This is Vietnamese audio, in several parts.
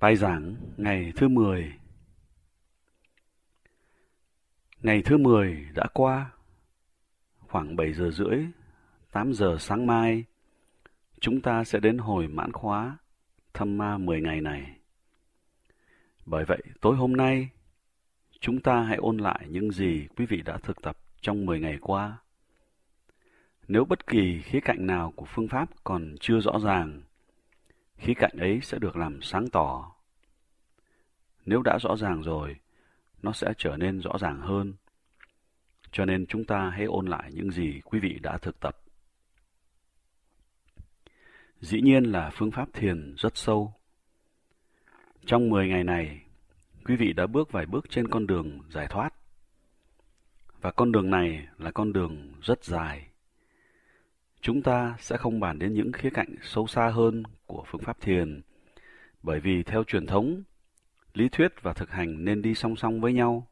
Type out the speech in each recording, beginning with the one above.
Bài giảng ngày thứ 10 Ngày thứ 10 đã qua, khoảng 7 giờ rưỡi, 8 giờ sáng mai, chúng ta sẽ đến hồi mãn khóa thăm ma 10 ngày này. Bởi vậy, tối hôm nay, chúng ta hãy ôn lại những gì quý vị đã thực tập trong 10 ngày qua. Nếu bất kỳ khía cạnh nào của phương pháp còn chưa rõ ràng, khía cạnh ấy sẽ được làm sáng tỏ. Nếu đã rõ ràng rồi, nó sẽ trở nên rõ ràng hơn. Cho nên chúng ta hãy ôn lại những gì quý vị đã thực tập. Dĩ nhiên là phương pháp thiền rất sâu. Trong 10 ngày này, quý vị đã bước vài bước trên con đường giải thoát. Và con đường này là con đường rất dài. Chúng ta sẽ không bàn đến những khía cạnh sâu xa hơn của phương pháp thiền. Bởi vì theo truyền thống, lý thuyết và thực hành nên đi song song với nhau.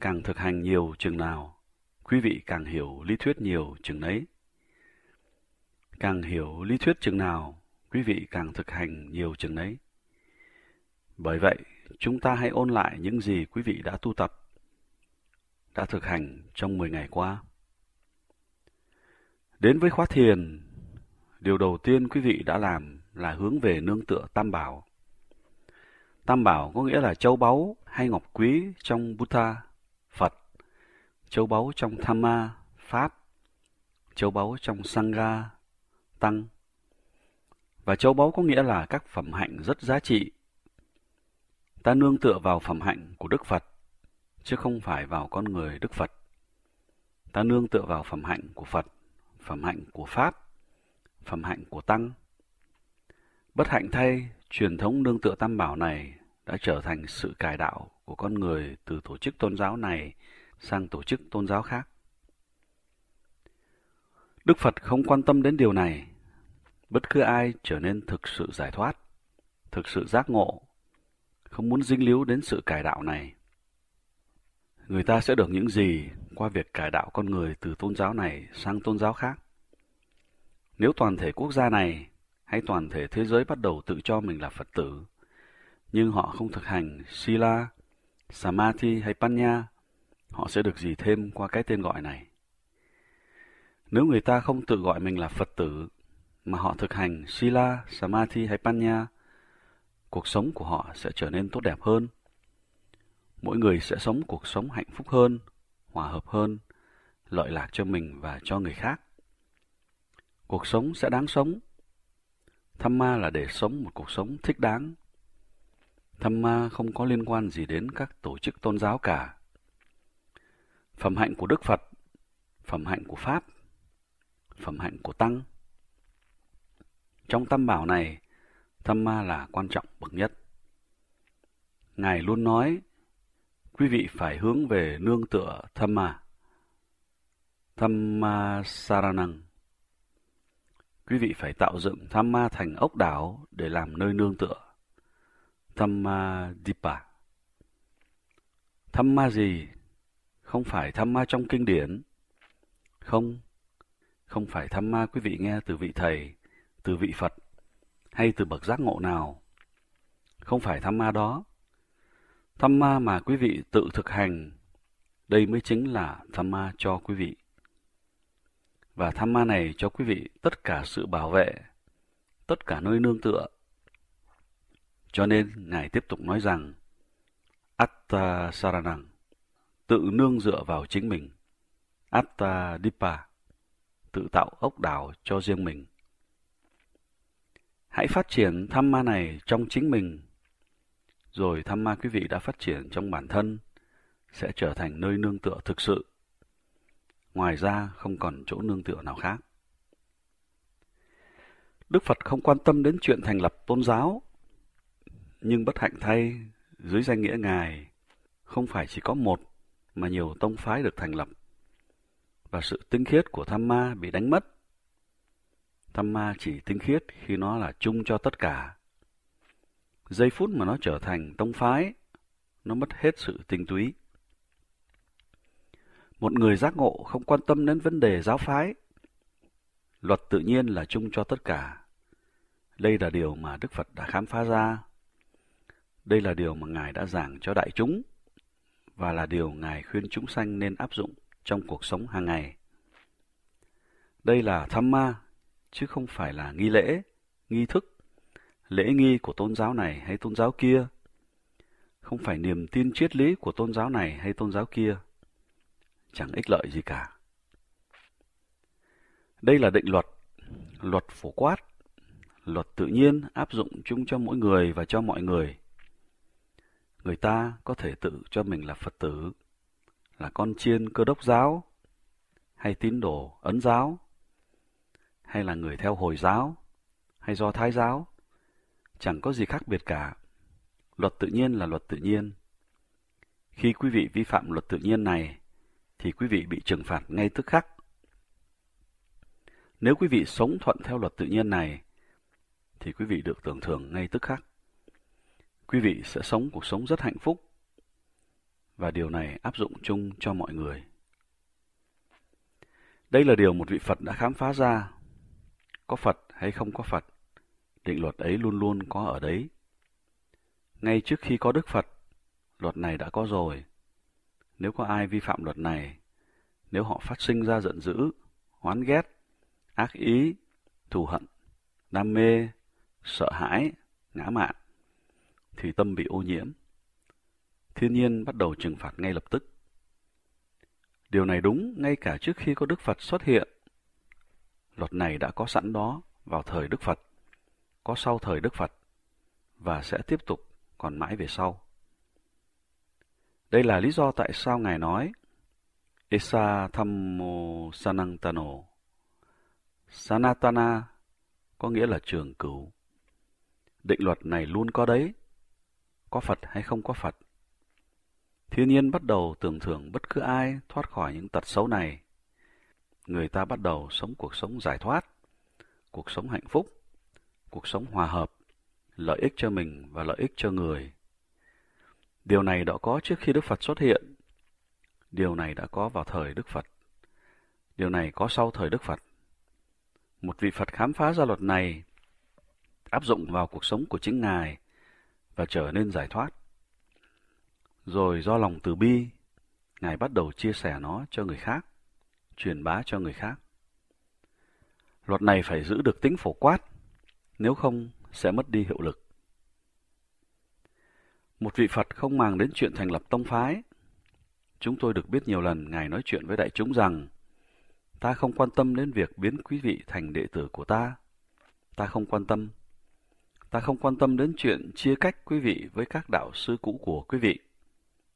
Càng thực hành nhiều chừng nào, quý vị càng hiểu lý thuyết nhiều chừng ấy. Càng hiểu lý thuyết chừng nào, quý vị càng thực hành nhiều chừng ấy. Bởi vậy, chúng ta hãy ôn lại những gì quý vị đã tu tập, đã thực hành trong 10 ngày qua. Đến với khóa thiền, điều đầu tiên quý vị đã làm là hướng về nương tựa Tam Bảo. Tam Bảo có nghĩa là châu báu hay ngọc quý trong Buddha, Phật, châu báu trong Thamma, Pháp, châu báu trong Sangha, Tăng. Và châu báu có nghĩa là các phẩm hạnh rất giá trị. Ta nương tựa vào phẩm hạnh của Đức Phật, chứ không phải vào con người Đức Phật. Ta nương tựa vào phẩm hạnh của Phật, phẩm hạnh của Pháp, phẩm hạnh của Tăng. Bất hạnh thay, truyền thống nương tựa tam bảo này đã trở thành sự cải đạo của con người từ tổ chức tôn giáo này sang tổ chức tôn giáo khác. Đức Phật không quan tâm đến điều này. Bất cứ ai trở nên thực sự giải thoát, thực sự giác ngộ, không muốn dính líu đến sự cải đạo này. Người ta sẽ được những gì qua việc cải đạo con người từ tôn giáo này sang tôn giáo khác? Nếu toàn thể quốc gia này hay toàn thể thế giới bắt đầu tự cho mình là Phật tử, nhưng họ không thực hành Sila, Samadhi hay Panya, họ sẽ được gì thêm qua cái tên gọi này? Nếu người ta không tự gọi mình là Phật tử, mà họ thực hành Sila, Samadhi hay Panya, cuộc sống của họ sẽ trở nên tốt đẹp hơn. Mỗi người sẽ sống cuộc sống hạnh phúc hơn, hòa hợp hơn, lợi lạc cho mình và cho người khác cuộc sống sẽ đáng sống. Tham ma là để sống một cuộc sống thích đáng. Tham ma không có liên quan gì đến các tổ chức tôn giáo cả. Phẩm hạnh của Đức Phật, phẩm hạnh của Pháp, phẩm hạnh của Tăng. Trong tam bảo này, tham ma là quan trọng bậc nhất. Ngài luôn nói, quý vị phải hướng về nương tựa tham ma. Tham ma saranang Quý vị phải tạo dựng Tham Ma thành ốc đảo để làm nơi nương tựa. Tham Ma Dipa Tham Ma gì? Không phải tham ma trong kinh điển. Không, không phải tham ma quý vị nghe từ vị thầy, từ vị Phật hay từ bậc giác ngộ nào. Không phải tham ma đó. Tham ma mà quý vị tự thực hành, đây mới chính là tham ma cho quý vị và tham ma này cho quý vị tất cả sự bảo vệ, tất cả nơi nương tựa. Cho nên, Ngài tiếp tục nói rằng, Atta Saranang, tự nương dựa vào chính mình. Atta Dipa, tự tạo ốc đảo cho riêng mình. Hãy phát triển tham ma này trong chính mình, rồi tham ma quý vị đã phát triển trong bản thân sẽ trở thành nơi nương tựa thực sự ngoài ra không còn chỗ nương tựa nào khác. Đức Phật không quan tâm đến chuyện thành lập tôn giáo, nhưng bất hạnh thay, dưới danh nghĩa Ngài, không phải chỉ có một mà nhiều tông phái được thành lập, và sự tinh khiết của tham ma bị đánh mất. Tham ma chỉ tinh khiết khi nó là chung cho tất cả. Giây phút mà nó trở thành tông phái, nó mất hết sự tinh túy một người giác ngộ không quan tâm đến vấn đề giáo phái. Luật tự nhiên là chung cho tất cả. Đây là điều mà Đức Phật đã khám phá ra. Đây là điều mà Ngài đã giảng cho đại chúng và là điều Ngài khuyên chúng sanh nên áp dụng trong cuộc sống hàng ngày. Đây là tham ma, chứ không phải là nghi lễ, nghi thức, lễ nghi của tôn giáo này hay tôn giáo kia, không phải niềm tin triết lý của tôn giáo này hay tôn giáo kia chẳng ích lợi gì cả. Đây là định luật, luật phổ quát, luật tự nhiên áp dụng chung cho mỗi người và cho mọi người. Người ta có thể tự cho mình là Phật tử, là con chiên cơ đốc giáo, hay tín đồ ấn giáo, hay là người theo Hồi giáo, hay do Thái giáo, chẳng có gì khác biệt cả. Luật tự nhiên là luật tự nhiên. Khi quý vị vi phạm luật tự nhiên này, thì quý vị bị trừng phạt ngay tức khắc. Nếu quý vị sống thuận theo luật tự nhiên này, thì quý vị được tưởng thưởng ngay tức khắc. Quý vị sẽ sống cuộc sống rất hạnh phúc, và điều này áp dụng chung cho mọi người. Đây là điều một vị Phật đã khám phá ra. Có Phật hay không có Phật, định luật ấy luôn luôn có ở đấy. Ngay trước khi có Đức Phật, luật này đã có rồi nếu có ai vi phạm luật này, nếu họ phát sinh ra giận dữ, oán ghét, ác ý, thù hận, đam mê, sợ hãi, ngã mạn, thì tâm bị ô nhiễm. Thiên nhiên bắt đầu trừng phạt ngay lập tức. Điều này đúng ngay cả trước khi có Đức Phật xuất hiện. Luật này đã có sẵn đó vào thời Đức Phật, có sau thời Đức Phật, và sẽ tiếp tục còn mãi về sau. Đây là lý do tại sao Ngài nói Esa Thammo Sanantano Sanatana có nghĩa là trường cửu. Định luật này luôn có đấy, có Phật hay không có Phật. Thiên nhiên bắt đầu tưởng thưởng bất cứ ai thoát khỏi những tật xấu này. Người ta bắt đầu sống cuộc sống giải thoát, cuộc sống hạnh phúc, cuộc sống hòa hợp, lợi ích cho mình và lợi ích cho người. Điều này đã có trước khi Đức Phật xuất hiện. Điều này đã có vào thời Đức Phật. Điều này có sau thời Đức Phật. Một vị Phật khám phá ra luật này, áp dụng vào cuộc sống của chính Ngài và trở nên giải thoát. Rồi do lòng từ bi, Ngài bắt đầu chia sẻ nó cho người khác, truyền bá cho người khác. Luật này phải giữ được tính phổ quát, nếu không sẽ mất đi hiệu lực. Một vị Phật không màng đến chuyện thành lập tông phái. Chúng tôi được biết nhiều lần Ngài nói chuyện với đại chúng rằng Ta không quan tâm đến việc biến quý vị thành đệ tử của ta. Ta không quan tâm. Ta không quan tâm đến chuyện chia cách quý vị với các đạo sư cũ của quý vị.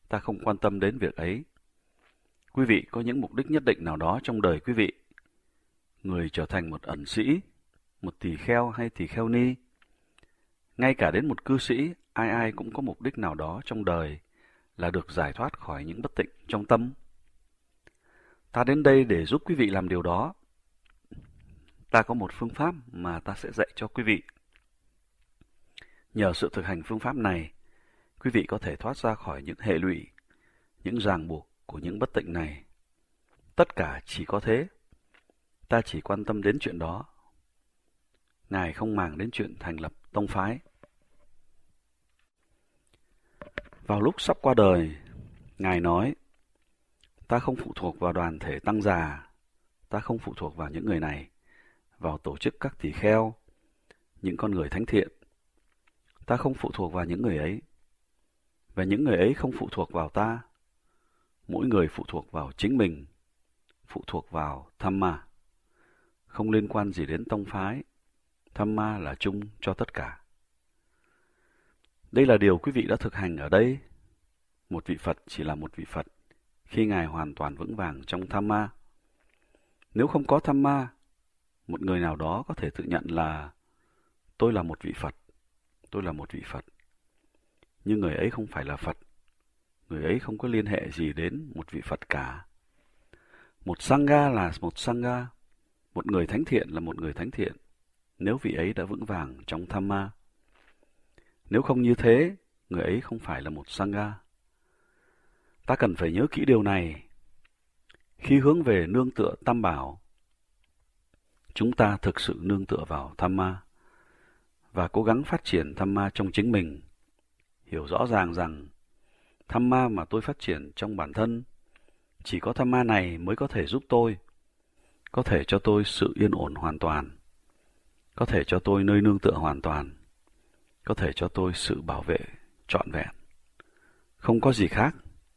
Ta không quan tâm đến việc ấy. Quý vị có những mục đích nhất định nào đó trong đời quý vị. Người trở thành một ẩn sĩ, một tỳ kheo hay tỳ kheo ni, ngay cả đến một cư sĩ ai ai cũng có mục đích nào đó trong đời là được giải thoát khỏi những bất tịnh trong tâm. Ta đến đây để giúp quý vị làm điều đó. Ta có một phương pháp mà ta sẽ dạy cho quý vị. Nhờ sự thực hành phương pháp này, quý vị có thể thoát ra khỏi những hệ lụy, những ràng buộc của những bất tịnh này. Tất cả chỉ có thế. Ta chỉ quan tâm đến chuyện đó. Ngài không màng đến chuyện thành lập tông phái. Vào lúc sắp qua đời, Ngài nói, ta không phụ thuộc vào đoàn thể tăng già, ta không phụ thuộc vào những người này, vào tổ chức các tỷ kheo, những con người thánh thiện. Ta không phụ thuộc vào những người ấy, và những người ấy không phụ thuộc vào ta. Mỗi người phụ thuộc vào chính mình, phụ thuộc vào tham ma. Không liên quan gì đến tông phái, tham ma là chung cho tất cả. Đây là điều quý vị đã thực hành ở đây. Một vị Phật chỉ là một vị Phật khi Ngài hoàn toàn vững vàng trong tham ma. Nếu không có tham ma, một người nào đó có thể tự nhận là tôi là một vị Phật, tôi là một vị Phật. Nhưng người ấy không phải là Phật, người ấy không có liên hệ gì đến một vị Phật cả. Một Sangha là một Sangha, một người thánh thiện là một người thánh thiện, nếu vị ấy đã vững vàng trong tham ma. Nếu không như thế, người ấy không phải là một Sangha. Ta cần phải nhớ kỹ điều này. Khi hướng về nương tựa tam bảo, chúng ta thực sự nương tựa vào tham ma và cố gắng phát triển tham ma trong chính mình. Hiểu rõ ràng rằng tham ma mà tôi phát triển trong bản thân, chỉ có tham ma này mới có thể giúp tôi, có thể cho tôi sự yên ổn hoàn toàn, có thể cho tôi nơi nương tựa hoàn toàn có thể cho tôi sự bảo vệ trọn vẹn. Không có gì khác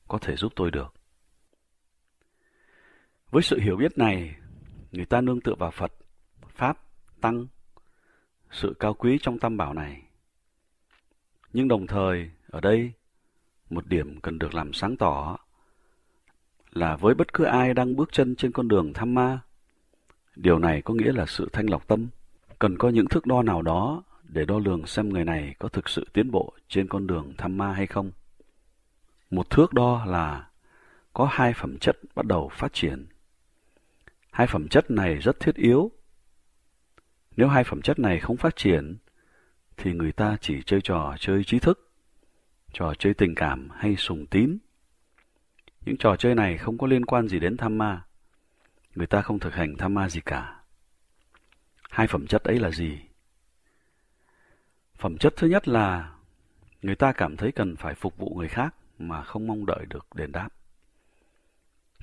có thể giúp tôi được. Với sự hiểu biết này, người ta nương tựa vào Phật, Pháp, Tăng, sự cao quý trong tam bảo này. Nhưng đồng thời, ở đây, một điểm cần được làm sáng tỏ là với bất cứ ai đang bước chân trên con đường tham ma, điều này có nghĩa là sự thanh lọc tâm, cần có những thước đo nào đó để đo lường xem người này có thực sự tiến bộ trên con đường tham ma hay không. Một thước đo là có hai phẩm chất bắt đầu phát triển. Hai phẩm chất này rất thiết yếu. Nếu hai phẩm chất này không phát triển, thì người ta chỉ chơi trò chơi trí thức, trò chơi tình cảm hay sùng tín. Những trò chơi này không có liên quan gì đến tham ma. Người ta không thực hành tham ma gì cả. Hai phẩm chất ấy là gì? Phẩm chất thứ nhất là người ta cảm thấy cần phải phục vụ người khác mà không mong đợi được đền đáp.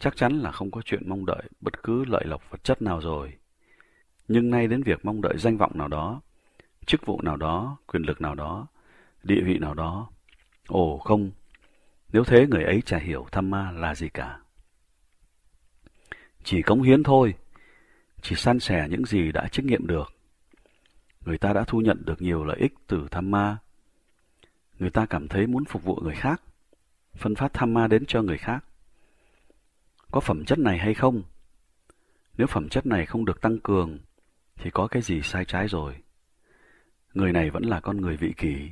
Chắc chắn là không có chuyện mong đợi bất cứ lợi lộc vật chất nào rồi. Nhưng nay đến việc mong đợi danh vọng nào đó, chức vụ nào đó, quyền lực nào đó, địa vị nào đó. Ồ không, nếu thế người ấy chả hiểu tham ma là gì cả. Chỉ cống hiến thôi, chỉ san sẻ những gì đã chứng nghiệm được người ta đã thu nhận được nhiều lợi ích từ tham ma. Người ta cảm thấy muốn phục vụ người khác, phân phát tham ma đến cho người khác. Có phẩm chất này hay không? Nếu phẩm chất này không được tăng cường, thì có cái gì sai trái rồi. Người này vẫn là con người vị kỷ.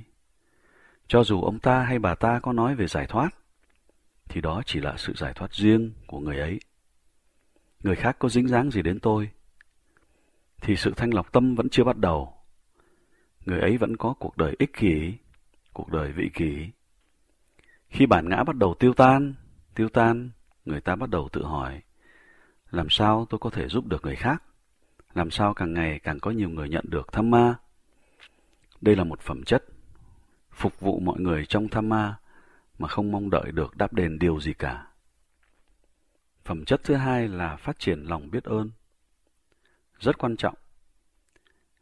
Cho dù ông ta hay bà ta có nói về giải thoát, thì đó chỉ là sự giải thoát riêng của người ấy. Người khác có dính dáng gì đến tôi? Thì sự thanh lọc tâm vẫn chưa bắt đầu người ấy vẫn có cuộc đời ích kỷ, cuộc đời vị kỷ. Khi bản ngã bắt đầu tiêu tan, tiêu tan, người ta bắt đầu tự hỏi, làm sao tôi có thể giúp được người khác? Làm sao càng ngày càng có nhiều người nhận được tham ma? Đây là một phẩm chất, phục vụ mọi người trong tham ma mà không mong đợi được đáp đền điều gì cả. Phẩm chất thứ hai là phát triển lòng biết ơn. Rất quan trọng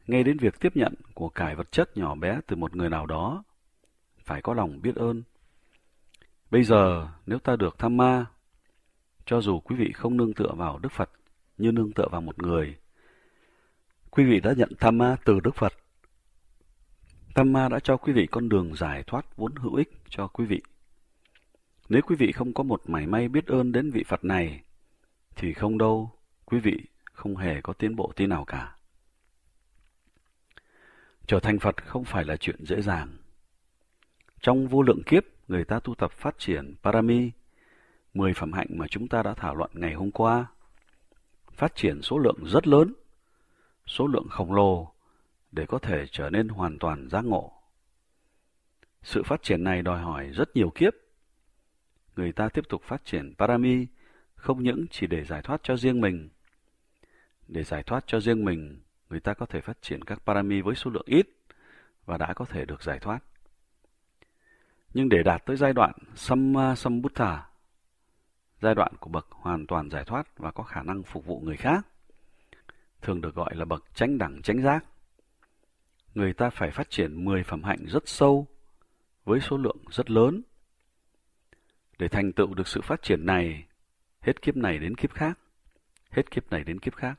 ngay đến việc tiếp nhận của cải vật chất nhỏ bé từ một người nào đó. Phải có lòng biết ơn. Bây giờ, nếu ta được tham ma, cho dù quý vị không nương tựa vào Đức Phật như nương tựa vào một người, quý vị đã nhận tham ma từ Đức Phật. Tham ma đã cho quý vị con đường giải thoát vốn hữu ích cho quý vị. Nếu quý vị không có một mảy may biết ơn đến vị Phật này, thì không đâu, quý vị không hề có tiến bộ tí nào cả. Trở thành Phật không phải là chuyện dễ dàng. Trong vô lượng kiếp, người ta tu tập phát triển Parami, 10 phẩm hạnh mà chúng ta đã thảo luận ngày hôm qua. Phát triển số lượng rất lớn, số lượng khổng lồ để có thể trở nên hoàn toàn giác ngộ. Sự phát triển này đòi hỏi rất nhiều kiếp. Người ta tiếp tục phát triển Parami không những chỉ để giải thoát cho riêng mình, để giải thoát cho riêng mình người ta có thể phát triển các parami với số lượng ít và đã có thể được giải thoát. Nhưng để đạt tới giai đoạn Samma Sambuddha, giai đoạn của bậc hoàn toàn giải thoát và có khả năng phục vụ người khác, thường được gọi là bậc tránh đẳng tránh giác. Người ta phải phát triển 10 phẩm hạnh rất sâu với số lượng rất lớn. Để thành tựu được sự phát triển này, hết kiếp này đến kiếp khác, hết kiếp này đến kiếp khác,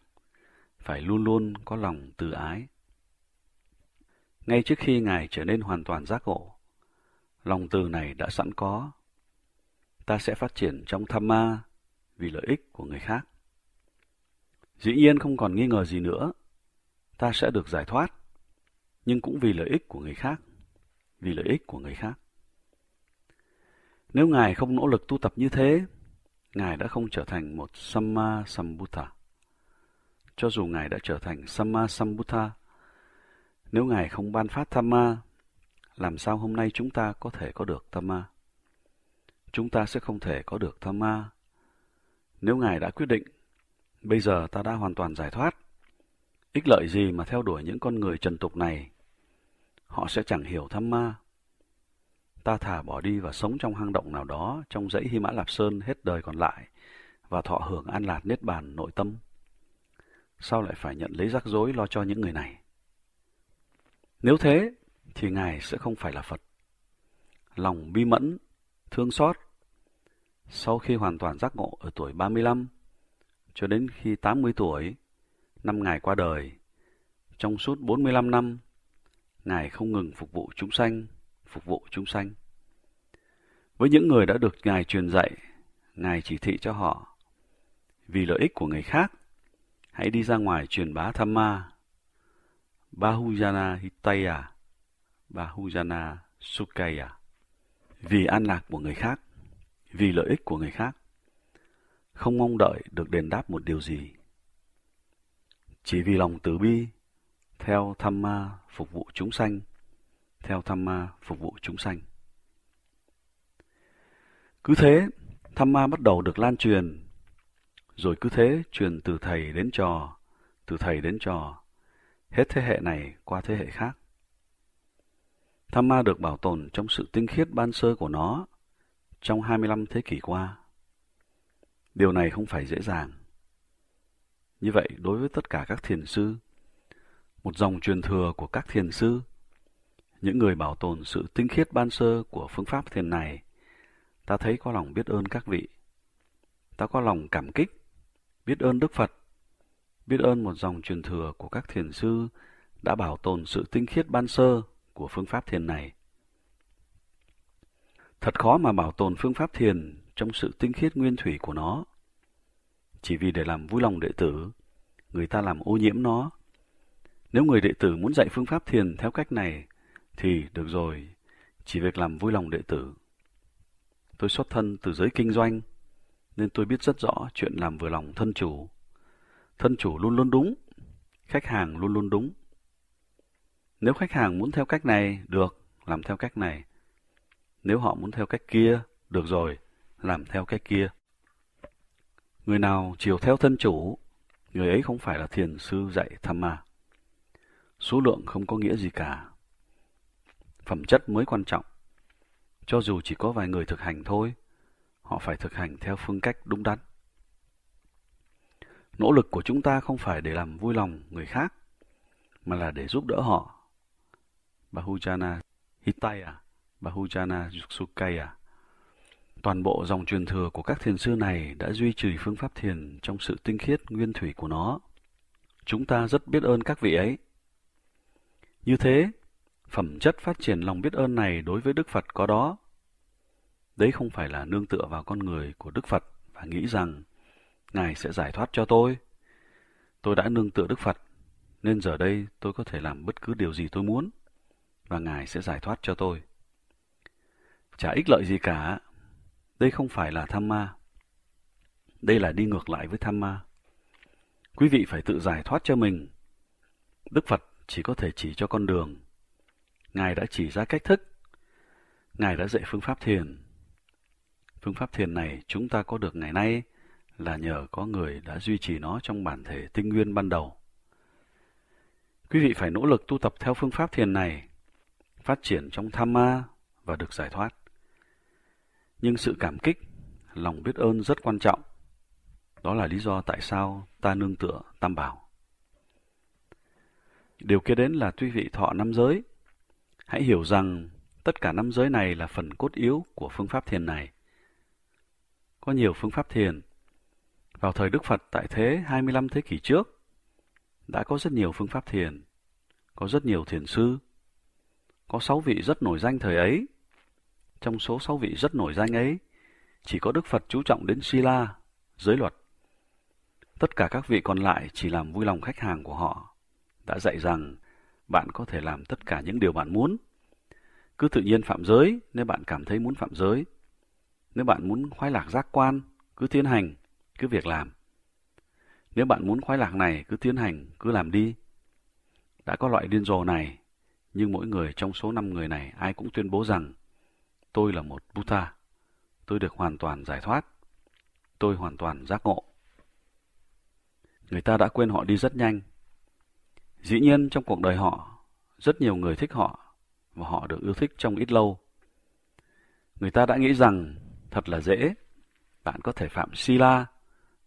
phải luôn luôn có lòng từ ái. Ngay trước khi Ngài trở nên hoàn toàn giác ngộ, lòng từ này đã sẵn có. Ta sẽ phát triển trong tham ma vì lợi ích của người khác. Dĩ nhiên không còn nghi ngờ gì nữa, ta sẽ được giải thoát, nhưng cũng vì lợi ích của người khác, vì lợi ích của người khác. Nếu Ngài không nỗ lực tu tập như thế, Ngài đã không trở thành một Samma Sambuddha cho dù Ngài đã trở thành Samma Sambuddha. Nếu Ngài không ban phát Thamma, làm sao hôm nay chúng ta có thể có được Thamma? Chúng ta sẽ không thể có được Thamma. Nếu Ngài đã quyết định, bây giờ ta đã hoàn toàn giải thoát. Ích lợi gì mà theo đuổi những con người trần tục này? Họ sẽ chẳng hiểu Thamma. Ta thả bỏ đi và sống trong hang động nào đó trong dãy Hy Mã Lạp Sơn hết đời còn lại và thọ hưởng an lạc niết bàn nội tâm sao lại phải nhận lấy rắc rối lo cho những người này? Nếu thế, thì Ngài sẽ không phải là Phật. Lòng bi mẫn, thương xót. Sau khi hoàn toàn giác ngộ ở tuổi 35, cho đến khi 80 tuổi, năm Ngài qua đời, trong suốt 45 năm, Ngài không ngừng phục vụ chúng sanh, phục vụ chúng sanh. Với những người đã được Ngài truyền dạy, Ngài chỉ thị cho họ. Vì lợi ích của người khác, hãy đi ra ngoài truyền bá tham ma. Bahujana Hitaya Bahujana Sukaya Vì an lạc của người khác, vì lợi ích của người khác, không mong đợi được đền đáp một điều gì. Chỉ vì lòng từ bi, theo tham ma phục vụ chúng sanh, theo tham ma phục vụ chúng sanh. Cứ thế, tham ma bắt đầu được lan truyền rồi cứ thế truyền từ thầy đến trò, từ thầy đến trò, hết thế hệ này qua thế hệ khác. Tham ma được bảo tồn trong sự tinh khiết ban sơ của nó trong 25 thế kỷ qua. Điều này không phải dễ dàng. Như vậy, đối với tất cả các thiền sư, một dòng truyền thừa của các thiền sư, những người bảo tồn sự tinh khiết ban sơ của phương pháp thiền này, ta thấy có lòng biết ơn các vị. Ta có lòng cảm kích biết ơn Đức Phật, biết ơn một dòng truyền thừa của các thiền sư đã bảo tồn sự tinh khiết ban sơ của phương pháp thiền này. Thật khó mà bảo tồn phương pháp thiền trong sự tinh khiết nguyên thủy của nó. Chỉ vì để làm vui lòng đệ tử, người ta làm ô nhiễm nó. Nếu người đệ tử muốn dạy phương pháp thiền theo cách này, thì được rồi, chỉ việc làm vui lòng đệ tử. Tôi xuất thân từ giới kinh doanh, nên tôi biết rất rõ chuyện làm vừa lòng thân chủ. Thân chủ luôn luôn đúng, khách hàng luôn luôn đúng. Nếu khách hàng muốn theo cách này, được, làm theo cách này. Nếu họ muốn theo cách kia, được rồi, làm theo cách kia. Người nào chiều theo thân chủ, người ấy không phải là thiền sư dạy tham ma. Số lượng không có nghĩa gì cả. Phẩm chất mới quan trọng. Cho dù chỉ có vài người thực hành thôi, họ phải thực hành theo phương cách đúng đắn. Nỗ lực của chúng ta không phải để làm vui lòng người khác, mà là để giúp đỡ họ. Bahujana Hitaya, Bahujana Yuksukaya Toàn bộ dòng truyền thừa của các thiền sư này đã duy trì phương pháp thiền trong sự tinh khiết nguyên thủy của nó. Chúng ta rất biết ơn các vị ấy. Như thế, phẩm chất phát triển lòng biết ơn này đối với Đức Phật có đó Đấy không phải là nương tựa vào con người của Đức Phật và nghĩ rằng Ngài sẽ giải thoát cho tôi. Tôi đã nương tựa Đức Phật, nên giờ đây tôi có thể làm bất cứ điều gì tôi muốn, và Ngài sẽ giải thoát cho tôi. Chả ích lợi gì cả. Đây không phải là tham ma. Đây là đi ngược lại với tham ma. Quý vị phải tự giải thoát cho mình. Đức Phật chỉ có thể chỉ cho con đường. Ngài đã chỉ ra cách thức. Ngài đã dạy phương pháp thiền Phương pháp thiền này chúng ta có được ngày nay là nhờ có người đã duy trì nó trong bản thể tinh nguyên ban đầu. Quý vị phải nỗ lực tu tập theo phương pháp thiền này, phát triển trong tham ma và được giải thoát. Nhưng sự cảm kích, lòng biết ơn rất quan trọng. Đó là lý do tại sao ta nương tựa tam bảo. Điều kia đến là tuy vị thọ năm giới. Hãy hiểu rằng tất cả năm giới này là phần cốt yếu của phương pháp thiền này có nhiều phương pháp thiền. Vào thời Đức Phật tại thế 25 thế kỷ trước, đã có rất nhiều phương pháp thiền, có rất nhiều thiền sư. Có sáu vị rất nổi danh thời ấy. Trong số sáu vị rất nổi danh ấy, chỉ có Đức Phật chú trọng đến Sila, giới luật. Tất cả các vị còn lại chỉ làm vui lòng khách hàng của họ, đã dạy rằng bạn có thể làm tất cả những điều bạn muốn. Cứ tự nhiên phạm giới nếu bạn cảm thấy muốn phạm giới. Nếu bạn muốn khoái lạc giác quan, cứ tiến hành, cứ việc làm. Nếu bạn muốn khoái lạc này, cứ tiến hành, cứ làm đi. Đã có loại điên rồ này, nhưng mỗi người trong số năm người này ai cũng tuyên bố rằng tôi là một Buddha, tôi được hoàn toàn giải thoát, tôi hoàn toàn giác ngộ. Người ta đã quên họ đi rất nhanh. Dĩ nhiên trong cuộc đời họ, rất nhiều người thích họ và họ được yêu thích trong ít lâu. Người ta đã nghĩ rằng Thật là dễ. Bạn có thể phạm Sila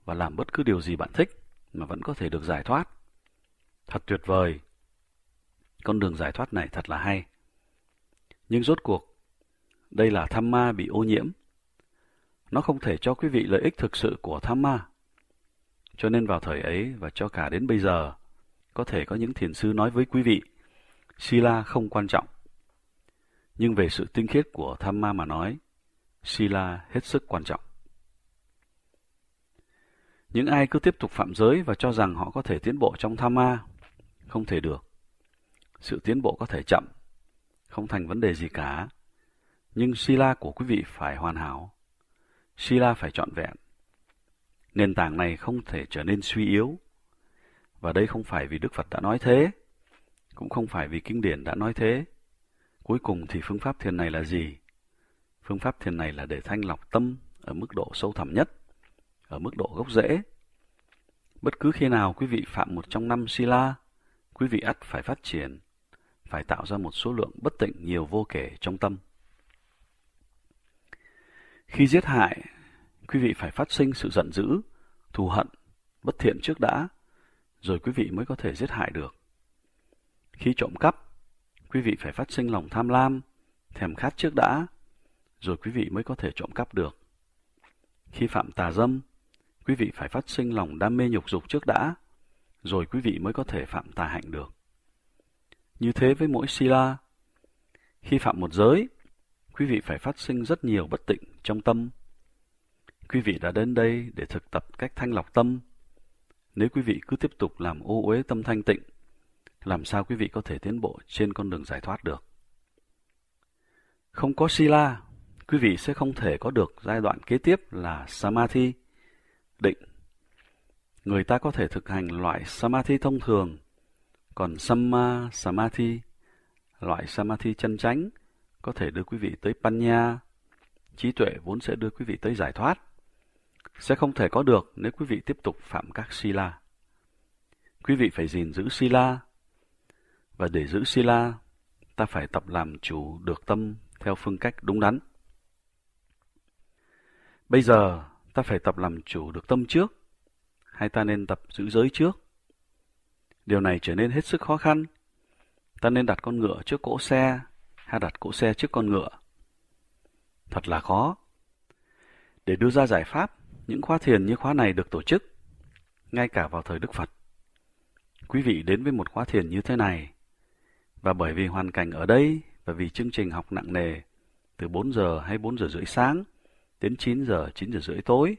và làm bất cứ điều gì bạn thích mà vẫn có thể được giải thoát. Thật tuyệt vời. Con đường giải thoát này thật là hay. Nhưng rốt cuộc, đây là tham ma bị ô nhiễm. Nó không thể cho quý vị lợi ích thực sự của tham ma. Cho nên vào thời ấy và cho cả đến bây giờ, có thể có những thiền sư nói với quý vị, Sila không quan trọng. Nhưng về sự tinh khiết của tham ma mà nói, Sila hết sức quan trọng. Những ai cứ tiếp tục phạm giới và cho rằng họ có thể tiến bộ trong tham ma, không thể được. Sự tiến bộ có thể chậm, không thành vấn đề gì cả. Nhưng Sila của quý vị phải hoàn hảo. Sila phải trọn vẹn. Nền tảng này không thể trở nên suy yếu. Và đây không phải vì Đức Phật đã nói thế, cũng không phải vì Kinh điển đã nói thế. Cuối cùng thì phương pháp thiền này là gì? Phương pháp thiền này là để thanh lọc tâm ở mức độ sâu thẳm nhất, ở mức độ gốc rễ. Bất cứ khi nào quý vị phạm một trong năm sila, quý vị ắt phải phát triển, phải tạo ra một số lượng bất tịnh nhiều vô kể trong tâm. Khi giết hại, quý vị phải phát sinh sự giận dữ, thù hận, bất thiện trước đã, rồi quý vị mới có thể giết hại được. Khi trộm cắp, quý vị phải phát sinh lòng tham lam, thèm khát trước đã, rồi quý vị mới có thể trộm cắp được. Khi phạm tà dâm, quý vị phải phát sinh lòng đam mê nhục dục trước đã, rồi quý vị mới có thể phạm tà hạnh được. Như thế với mỗi sila, khi phạm một giới, quý vị phải phát sinh rất nhiều bất tịnh trong tâm. Quý vị đã đến đây để thực tập cách thanh lọc tâm. Nếu quý vị cứ tiếp tục làm ô uế tâm thanh tịnh, làm sao quý vị có thể tiến bộ trên con đường giải thoát được? Không có sila quý vị sẽ không thể có được giai đoạn kế tiếp là Samadhi, định. Người ta có thể thực hành loại Samadhi thông thường, còn Samma Samadhi, loại Samadhi chân chánh, có thể đưa quý vị tới Panya, trí tuệ vốn sẽ đưa quý vị tới giải thoát, sẽ không thể có được nếu quý vị tiếp tục phạm các Sila. Quý vị phải gìn giữ Sila, và để giữ Sila, ta phải tập làm chủ được tâm theo phương cách đúng đắn. Bây giờ ta phải tập làm chủ được tâm trước, hay ta nên tập giữ giới trước? Điều này trở nên hết sức khó khăn. Ta nên đặt con ngựa trước cỗ xe, hay đặt cỗ xe trước con ngựa? Thật là khó. Để đưa ra giải pháp, những khóa thiền như khóa này được tổ chức, ngay cả vào thời Đức Phật. Quý vị đến với một khóa thiền như thế này, và bởi vì hoàn cảnh ở đây và vì chương trình học nặng nề, từ 4 giờ hay 4 giờ rưỡi sáng đến 9 giờ, 9 giờ rưỡi tối.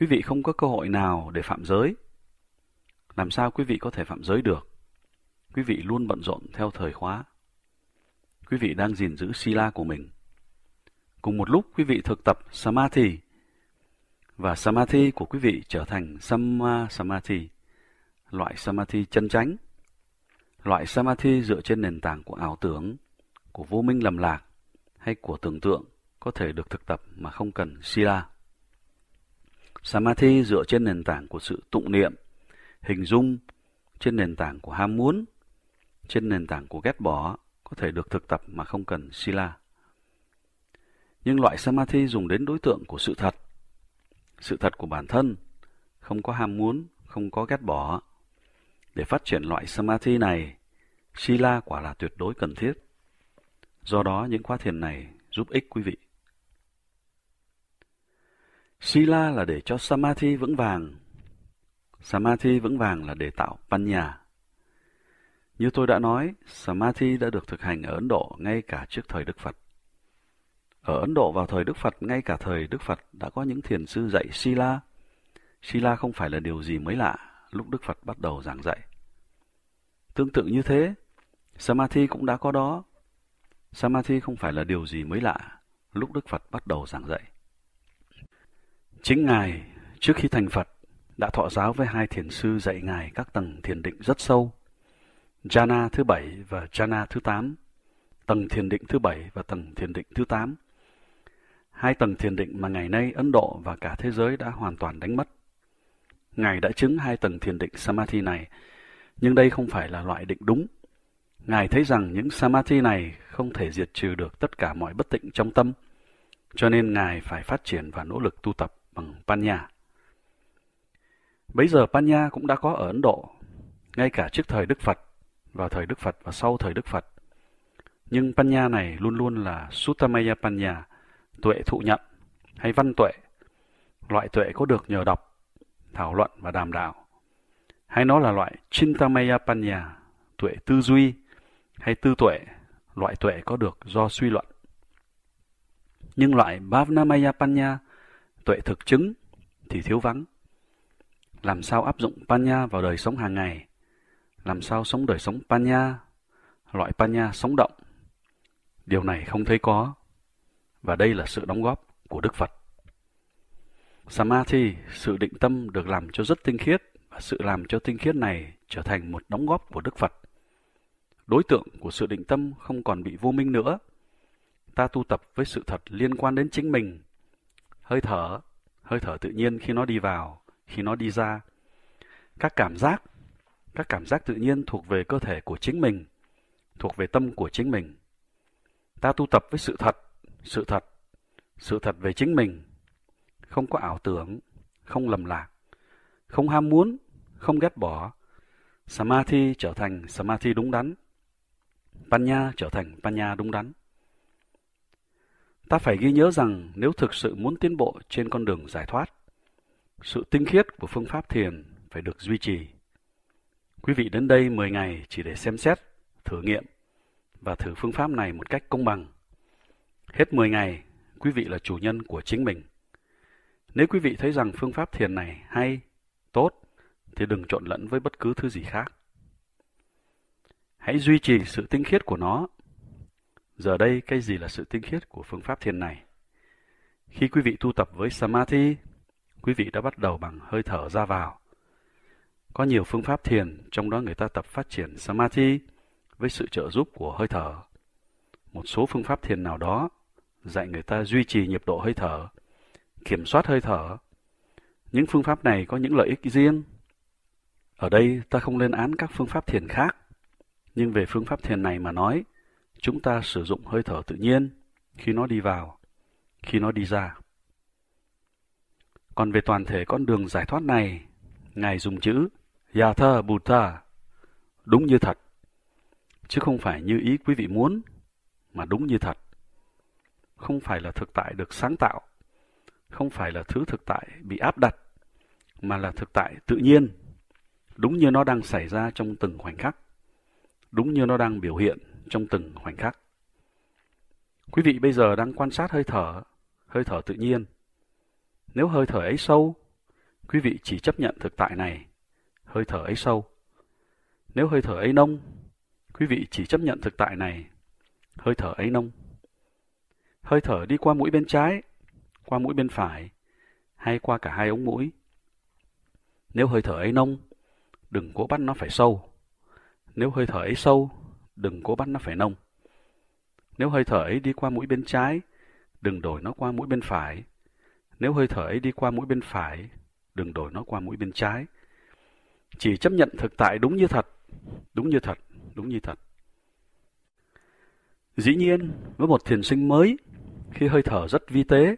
Quý vị không có cơ hội nào để phạm giới. Làm sao quý vị có thể phạm giới được? Quý vị luôn bận rộn theo thời khóa. Quý vị đang gìn giữ Sila của mình. Cùng một lúc quý vị thực tập Samadhi và Samadhi của quý vị trở thành Samma Samadhi, loại Samadhi chân chánh. Loại Samadhi dựa trên nền tảng của ảo tưởng, của vô minh lầm lạc hay của tưởng tượng có thể được thực tập mà không cần sila. Samadhi dựa trên nền tảng của sự tụng niệm, hình dung, trên nền tảng của ham muốn, trên nền tảng của ghét bỏ, có thể được thực tập mà không cần sila. Nhưng loại samadhi dùng đến đối tượng của sự thật, sự thật của bản thân, không có ham muốn, không có ghét bỏ. Để phát triển loại samadhi này, sila quả là tuyệt đối cần thiết. Do đó, những khóa thiền này giúp ích quý vị. Sila là để cho Samadhi vững vàng. Samadhi vững vàng là để tạo Panya. Như tôi đã nói, Samadhi đã được thực hành ở Ấn Độ ngay cả trước thời Đức Phật. Ở Ấn Độ vào thời Đức Phật, ngay cả thời Đức Phật đã có những thiền sư dạy Sila. Sila không phải là điều gì mới lạ lúc Đức Phật bắt đầu giảng dạy. Tương tự như thế, Samadhi cũng đã có đó. Samadhi không phải là điều gì mới lạ lúc Đức Phật bắt đầu giảng dạy. Chính Ngài, trước khi thành Phật, đã thọ giáo với hai thiền sư dạy Ngài các tầng thiền định rất sâu, Jhana thứ bảy và Jhana thứ tám, tầng thiền định thứ bảy và tầng thiền định thứ tám. Hai tầng thiền định mà ngày nay Ấn Độ và cả thế giới đã hoàn toàn đánh mất. Ngài đã chứng hai tầng thiền định Samadhi này, nhưng đây không phải là loại định đúng. Ngài thấy rằng những Samadhi này không thể diệt trừ được tất cả mọi bất tịnh trong tâm, cho nên Ngài phải phát triển và nỗ lực tu tập bằng Panya. Bấy giờ Panya cũng đã có ở Ấn Độ, ngay cả trước thời Đức Phật, vào thời Đức Phật và sau thời Đức Phật. Nhưng Panya này luôn luôn là Suttamaya Panya, tuệ thụ nhận hay văn tuệ, loại tuệ có được nhờ đọc, thảo luận và đàm đạo. Hay nó là loại Chintamaya Panya, tuệ tư duy hay tư tuệ, loại tuệ có được do suy luận. Nhưng loại Bhavnamaya Panya tuệ thực chứng thì thiếu vắng. Làm sao áp dụng Panya vào đời sống hàng ngày? Làm sao sống đời sống Panya, loại Panya sống động? Điều này không thấy có. Và đây là sự đóng góp của Đức Phật. Samadhi, sự định tâm được làm cho rất tinh khiết và sự làm cho tinh khiết này trở thành một đóng góp của Đức Phật. Đối tượng của sự định tâm không còn bị vô minh nữa. Ta tu tập với sự thật liên quan đến chính mình hơi thở, hơi thở tự nhiên khi nó đi vào, khi nó đi ra. Các cảm giác, các cảm giác tự nhiên thuộc về cơ thể của chính mình, thuộc về tâm của chính mình. Ta tu tập với sự thật, sự thật, sự thật về chính mình, không có ảo tưởng, không lầm lạc, không ham muốn, không ghét bỏ. samathi trở thành samathi đúng đắn. Panya trở thành Panya đúng đắn. Ta phải ghi nhớ rằng nếu thực sự muốn tiến bộ trên con đường giải thoát, sự tinh khiết của phương pháp thiền phải được duy trì. Quý vị đến đây 10 ngày chỉ để xem xét, thử nghiệm và thử phương pháp này một cách công bằng. Hết 10 ngày, quý vị là chủ nhân của chính mình. Nếu quý vị thấy rằng phương pháp thiền này hay, tốt, thì đừng trộn lẫn với bất cứ thứ gì khác. Hãy duy trì sự tinh khiết của nó Giờ đây, cái gì là sự tinh khiết của phương pháp thiền này? Khi quý vị tu tập với Samadhi, quý vị đã bắt đầu bằng hơi thở ra vào. Có nhiều phương pháp thiền, trong đó người ta tập phát triển Samadhi với sự trợ giúp của hơi thở. Một số phương pháp thiền nào đó dạy người ta duy trì nhịp độ hơi thở, kiểm soát hơi thở. Những phương pháp này có những lợi ích riêng. Ở đây ta không lên án các phương pháp thiền khác, nhưng về phương pháp thiền này mà nói, chúng ta sử dụng hơi thở tự nhiên khi nó đi vào, khi nó đi ra. Còn về toàn thể con đường giải thoát này, Ngài dùng chữ Yatha Buddha, đúng như thật, chứ không phải như ý quý vị muốn, mà đúng như thật. Không phải là thực tại được sáng tạo, không phải là thứ thực tại bị áp đặt, mà là thực tại tự nhiên, đúng như nó đang xảy ra trong từng khoảnh khắc, đúng như nó đang biểu hiện trong từng khoảnh khắc. Quý vị bây giờ đang quan sát hơi thở, hơi thở tự nhiên. Nếu hơi thở ấy sâu, quý vị chỉ chấp nhận thực tại này, hơi thở ấy sâu. Nếu hơi thở ấy nông, quý vị chỉ chấp nhận thực tại này, hơi thở ấy nông. Hơi thở đi qua mũi bên trái, qua mũi bên phải, hay qua cả hai ống mũi. Nếu hơi thở ấy nông, đừng cố bắt nó phải sâu. Nếu hơi thở ấy sâu, đừng cố bắt nó phải nông. Nếu hơi thở ấy đi qua mũi bên trái, đừng đổi nó qua mũi bên phải. Nếu hơi thở ấy đi qua mũi bên phải, đừng đổi nó qua mũi bên trái. Chỉ chấp nhận thực tại đúng như thật, đúng như thật, đúng như thật. Dĩ nhiên, với một thiền sinh mới, khi hơi thở rất vi tế,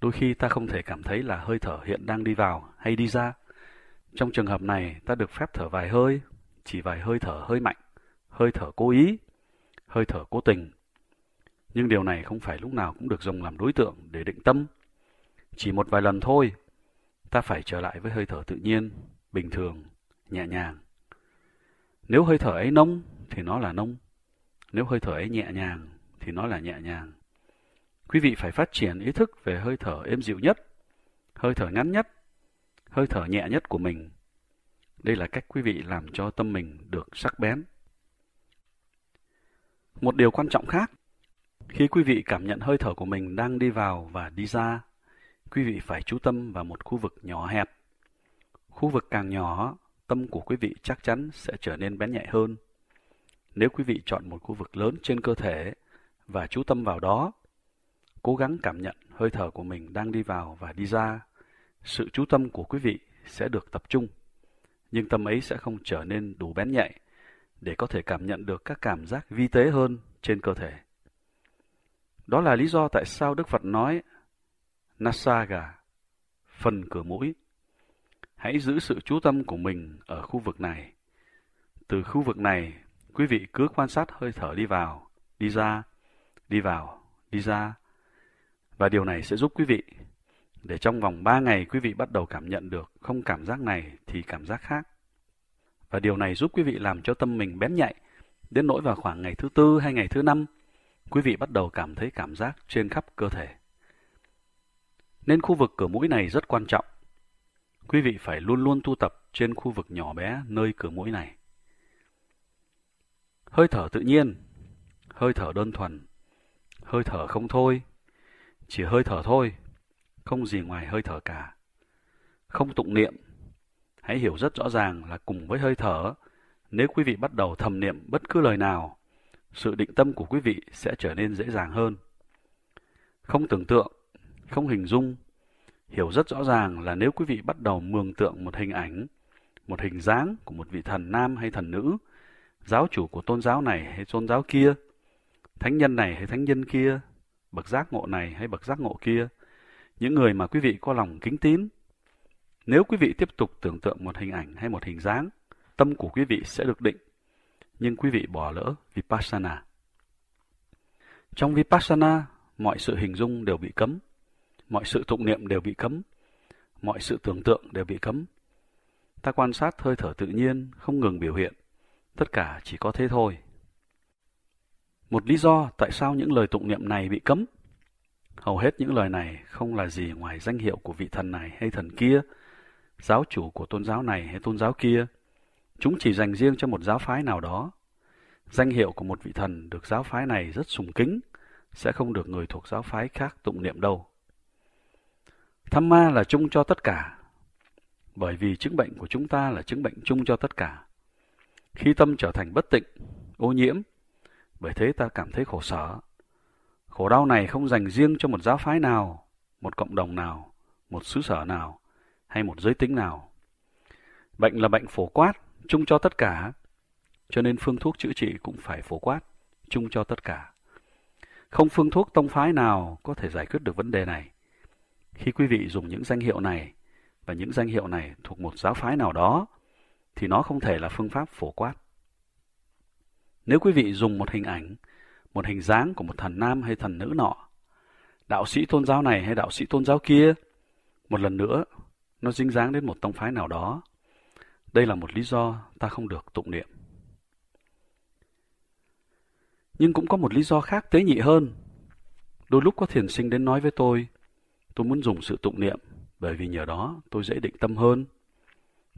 đôi khi ta không thể cảm thấy là hơi thở hiện đang đi vào hay đi ra. Trong trường hợp này, ta được phép thở vài hơi, chỉ vài hơi thở hơi mạnh hơi thở cố ý, hơi thở cố tình. Nhưng điều này không phải lúc nào cũng được dùng làm đối tượng để định tâm. Chỉ một vài lần thôi, ta phải trở lại với hơi thở tự nhiên, bình thường, nhẹ nhàng. Nếu hơi thở ấy nông thì nó là nông, nếu hơi thở ấy nhẹ nhàng thì nó là nhẹ nhàng. Quý vị phải phát triển ý thức về hơi thở êm dịu nhất, hơi thở ngắn nhất, hơi thở nhẹ nhất của mình. Đây là cách quý vị làm cho tâm mình được sắc bén. Một điều quan trọng khác, khi quý vị cảm nhận hơi thở của mình đang đi vào và đi ra, quý vị phải chú tâm vào một khu vực nhỏ hẹp. Khu vực càng nhỏ, tâm của quý vị chắc chắn sẽ trở nên bén nhạy hơn. Nếu quý vị chọn một khu vực lớn trên cơ thể và chú tâm vào đó, cố gắng cảm nhận hơi thở của mình đang đi vào và đi ra, sự chú tâm của quý vị sẽ được tập trung, nhưng tâm ấy sẽ không trở nên đủ bén nhạy để có thể cảm nhận được các cảm giác vi tế hơn trên cơ thể. Đó là lý do tại sao Đức Phật nói Nasaga, phần cửa mũi. Hãy giữ sự chú tâm của mình ở khu vực này. Từ khu vực này, quý vị cứ quan sát hơi thở đi vào, đi ra, đi vào, đi ra. Và điều này sẽ giúp quý vị để trong vòng 3 ngày quý vị bắt đầu cảm nhận được không cảm giác này thì cảm giác khác và điều này giúp quý vị làm cho tâm mình bén nhạy, đến nỗi vào khoảng ngày thứ tư hay ngày thứ năm, quý vị bắt đầu cảm thấy cảm giác trên khắp cơ thể. Nên khu vực cửa mũi này rất quan trọng. Quý vị phải luôn luôn tu tập trên khu vực nhỏ bé nơi cửa mũi này. Hơi thở tự nhiên, hơi thở đơn thuần, hơi thở không thôi, chỉ hơi thở thôi, không gì ngoài hơi thở cả. Không tụng niệm, Hãy hiểu rất rõ ràng là cùng với hơi thở, nếu quý vị bắt đầu thầm niệm bất cứ lời nào, sự định tâm của quý vị sẽ trở nên dễ dàng hơn. Không tưởng tượng, không hình dung, hiểu rất rõ ràng là nếu quý vị bắt đầu mường tượng một hình ảnh, một hình dáng của một vị thần nam hay thần nữ, giáo chủ của tôn giáo này hay tôn giáo kia, thánh nhân này hay thánh nhân kia, bậc giác ngộ này hay bậc giác ngộ kia, những người mà quý vị có lòng kính tín, nếu quý vị tiếp tục tưởng tượng một hình ảnh hay một hình dáng, tâm của quý vị sẽ được định, nhưng quý vị bỏ lỡ Vipassana. Trong Vipassana, mọi sự hình dung đều bị cấm, mọi sự tụng niệm đều bị cấm, mọi sự tưởng tượng đều bị cấm. Ta quan sát hơi thở tự nhiên, không ngừng biểu hiện, tất cả chỉ có thế thôi. Một lý do tại sao những lời tụng niệm này bị cấm Hầu hết những lời này không là gì ngoài danh hiệu của vị thần này hay thần kia giáo chủ của tôn giáo này hay tôn giáo kia. Chúng chỉ dành riêng cho một giáo phái nào đó. Danh hiệu của một vị thần được giáo phái này rất sùng kính, sẽ không được người thuộc giáo phái khác tụng niệm đâu. Tham ma là chung cho tất cả, bởi vì chứng bệnh của chúng ta là chứng bệnh chung cho tất cả. Khi tâm trở thành bất tịnh, ô nhiễm, bởi thế ta cảm thấy khổ sở. Khổ đau này không dành riêng cho một giáo phái nào, một cộng đồng nào, một xứ sở nào, hay một giới tính nào. Bệnh là bệnh phổ quát, chung cho tất cả, cho nên phương thuốc chữa trị cũng phải phổ quát, chung cho tất cả. Không phương thuốc tông phái nào có thể giải quyết được vấn đề này. Khi quý vị dùng những danh hiệu này, và những danh hiệu này thuộc một giáo phái nào đó, thì nó không thể là phương pháp phổ quát. Nếu quý vị dùng một hình ảnh, một hình dáng của một thần nam hay thần nữ nọ, đạo sĩ tôn giáo này hay đạo sĩ tôn giáo kia, một lần nữa nó dính dáng đến một tông phái nào đó. Đây là một lý do ta không được tụng niệm. Nhưng cũng có một lý do khác tế nhị hơn. Đôi lúc có thiền sinh đến nói với tôi, tôi muốn dùng sự tụng niệm, bởi vì nhờ đó tôi dễ định tâm hơn.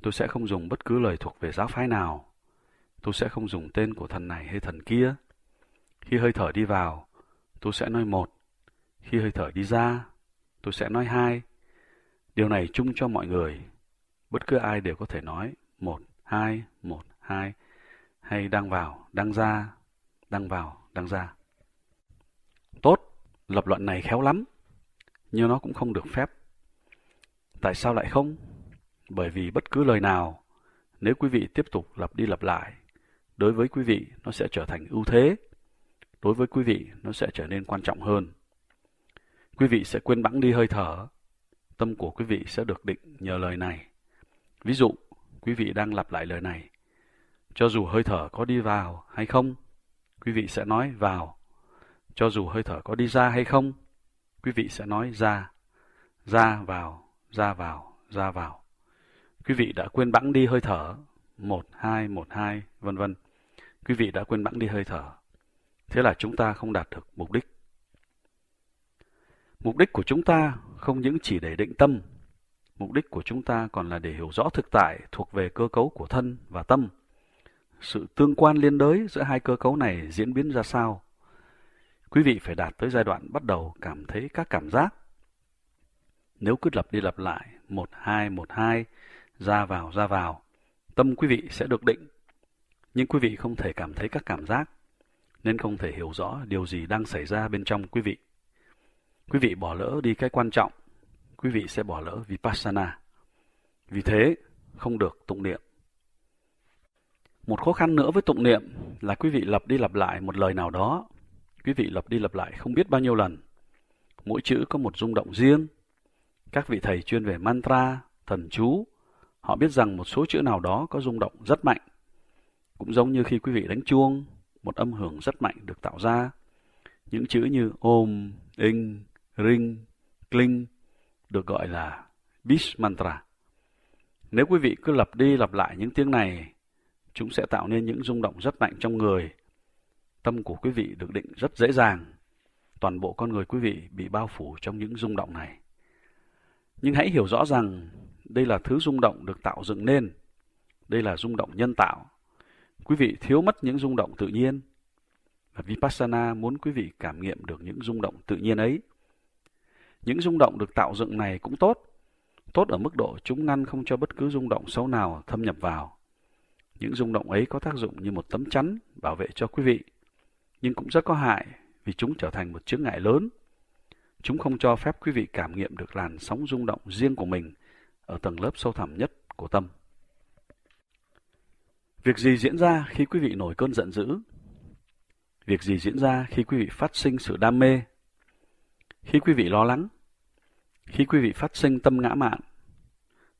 Tôi sẽ không dùng bất cứ lời thuộc về giáo phái nào. Tôi sẽ không dùng tên của thần này hay thần kia. Khi hơi thở đi vào, tôi sẽ nói một. Khi hơi thở đi ra, tôi sẽ nói hai. Điều này chung cho mọi người. Bất cứ ai đều có thể nói một hai một hai hay đang vào, đang ra, đang vào, đang ra. Tốt, lập luận này khéo lắm, nhưng nó cũng không được phép. Tại sao lại không? Bởi vì bất cứ lời nào, nếu quý vị tiếp tục lặp đi lặp lại, đối với quý vị nó sẽ trở thành ưu thế, đối với quý vị nó sẽ trở nên quan trọng hơn. Quý vị sẽ quên bẵng đi hơi thở, tâm của quý vị sẽ được định nhờ lời này. Ví dụ, quý vị đang lặp lại lời này. Cho dù hơi thở có đi vào hay không, quý vị sẽ nói vào. Cho dù hơi thở có đi ra hay không, quý vị sẽ nói ra. Ra vào, ra vào, ra vào. Quý vị đã quên bẵng đi hơi thở, một hai một hai vân vân. Quý vị đã quên bẵng đi hơi thở. Thế là chúng ta không đạt được mục đích. Mục đích của chúng ta không những chỉ để định tâm, mục đích của chúng ta còn là để hiểu rõ thực tại thuộc về cơ cấu của thân và tâm. Sự tương quan liên đới giữa hai cơ cấu này diễn biến ra sao? Quý vị phải đạt tới giai đoạn bắt đầu cảm thấy các cảm giác. Nếu cứ lặp đi lặp lại, một hai một hai ra vào, ra vào, tâm quý vị sẽ được định. Nhưng quý vị không thể cảm thấy các cảm giác, nên không thể hiểu rõ điều gì đang xảy ra bên trong quý vị. Quý vị bỏ lỡ đi cái quan trọng, quý vị sẽ bỏ lỡ Vipassana. Vì thế, không được tụng niệm. Một khó khăn nữa với tụng niệm là quý vị lặp đi lặp lại một lời nào đó. Quý vị lặp đi lặp lại không biết bao nhiêu lần. Mỗi chữ có một rung động riêng. Các vị thầy chuyên về mantra, thần chú, họ biết rằng một số chữ nào đó có rung động rất mạnh. Cũng giống như khi quý vị đánh chuông, một âm hưởng rất mạnh được tạo ra. Những chữ như ôm, in, ring, cling được gọi là Bish Mantra. Nếu quý vị cứ lặp đi lặp lại những tiếng này, chúng sẽ tạo nên những rung động rất mạnh trong người. Tâm của quý vị được định rất dễ dàng. Toàn bộ con người quý vị bị bao phủ trong những rung động này. Nhưng hãy hiểu rõ rằng đây là thứ rung động được tạo dựng nên. Đây là rung động nhân tạo. Quý vị thiếu mất những rung động tự nhiên. Và Vipassana muốn quý vị cảm nghiệm được những rung động tự nhiên ấy. Những rung động được tạo dựng này cũng tốt. Tốt ở mức độ chúng ngăn không cho bất cứ rung động xấu nào thâm nhập vào. Những rung động ấy có tác dụng như một tấm chắn bảo vệ cho quý vị, nhưng cũng rất có hại vì chúng trở thành một chướng ngại lớn. Chúng không cho phép quý vị cảm nghiệm được làn sóng rung động riêng của mình ở tầng lớp sâu thẳm nhất của tâm. Việc gì diễn ra khi quý vị nổi cơn giận dữ? Việc gì diễn ra khi quý vị phát sinh sự đam mê, khi quý vị lo lắng, khi quý vị phát sinh tâm ngã mạn,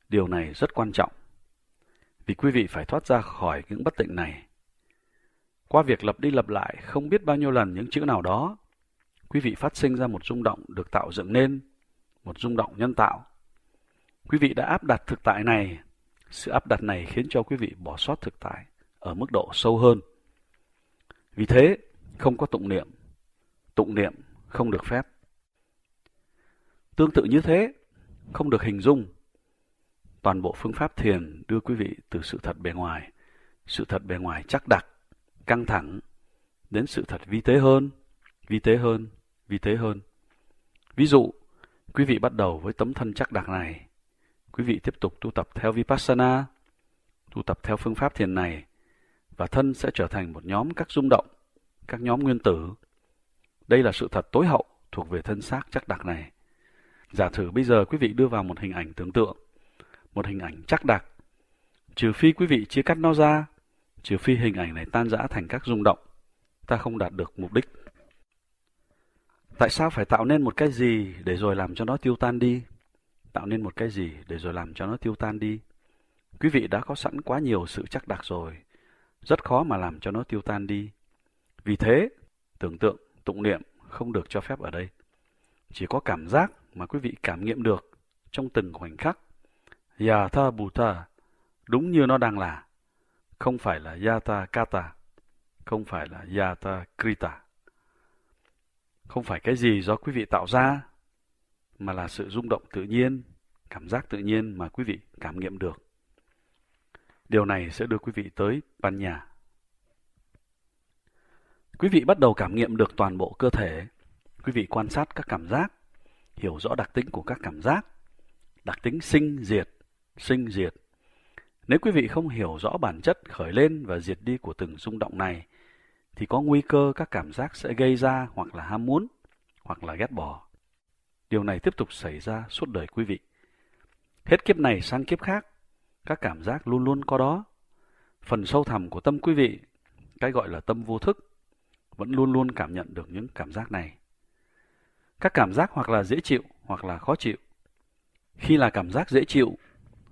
điều này rất quan trọng. Vì quý vị phải thoát ra khỏi những bất tịnh này. Qua việc lập đi lập lại không biết bao nhiêu lần những chữ nào đó, quý vị phát sinh ra một rung động được tạo dựng nên, một rung động nhân tạo. Quý vị đã áp đặt thực tại này, sự áp đặt này khiến cho quý vị bỏ sót thực tại ở mức độ sâu hơn. Vì thế, không có tụng niệm, tụng niệm không được phép. Tương tự như thế, không được hình dung. Toàn bộ phương pháp thiền đưa quý vị từ sự thật bề ngoài, sự thật bề ngoài chắc đặc, căng thẳng, đến sự thật vi tế hơn, vi tế hơn, vi tế hơn. Ví dụ, quý vị bắt đầu với tấm thân chắc đặc này, quý vị tiếp tục tu tập theo Vipassana, tu tập theo phương pháp thiền này, và thân sẽ trở thành một nhóm các rung động, các nhóm nguyên tử. Đây là sự thật tối hậu thuộc về thân xác chắc đặc này. Giả thử bây giờ quý vị đưa vào một hình ảnh tưởng tượng, một hình ảnh chắc đặc. Trừ phi quý vị chia cắt nó ra, trừ phi hình ảnh này tan rã thành các rung động, ta không đạt được mục đích. Tại sao phải tạo nên một cái gì để rồi làm cho nó tiêu tan đi? Tạo nên một cái gì để rồi làm cho nó tiêu tan đi? Quý vị đã có sẵn quá nhiều sự chắc đặc rồi, rất khó mà làm cho nó tiêu tan đi. Vì thế, tưởng tượng, tụng niệm không được cho phép ở đây. Chỉ có cảm giác mà quý vị cảm nghiệm được trong từng khoảnh khắc. Yatha Buddha, đúng như nó đang là, không phải là Yata Kata, không phải là Yata Krita. Không phải cái gì do quý vị tạo ra, mà là sự rung động tự nhiên, cảm giác tự nhiên mà quý vị cảm nghiệm được. Điều này sẽ đưa quý vị tới ban nhà. Quý vị bắt đầu cảm nghiệm được toàn bộ cơ thể. Quý vị quan sát các cảm giác hiểu rõ đặc tính của các cảm giác, đặc tính sinh diệt, sinh diệt. Nếu quý vị không hiểu rõ bản chất khởi lên và diệt đi của từng rung động này, thì có nguy cơ các cảm giác sẽ gây ra hoặc là ham muốn, hoặc là ghét bỏ. Điều này tiếp tục xảy ra suốt đời quý vị. Hết kiếp này sang kiếp khác, các cảm giác luôn luôn có đó. Phần sâu thẳm của tâm quý vị, cái gọi là tâm vô thức, vẫn luôn luôn cảm nhận được những cảm giác này. Các cảm giác hoặc là dễ chịu hoặc là khó chịu. Khi là cảm giác dễ chịu,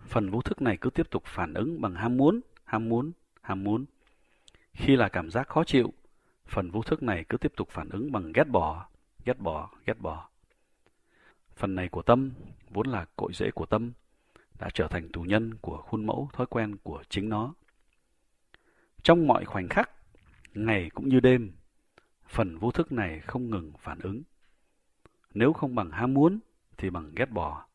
phần vô thức này cứ tiếp tục phản ứng bằng ham muốn, ham muốn, ham muốn. Khi là cảm giác khó chịu, phần vô thức này cứ tiếp tục phản ứng bằng ghét bỏ, ghét bỏ, ghét bỏ. Phần này của tâm, vốn là cội rễ của tâm, đã trở thành tù nhân của khuôn mẫu thói quen của chính nó. Trong mọi khoảnh khắc, ngày cũng như đêm, phần vô thức này không ngừng phản ứng. Nếu không bằng ham muốn thì bằng ghét bỏ.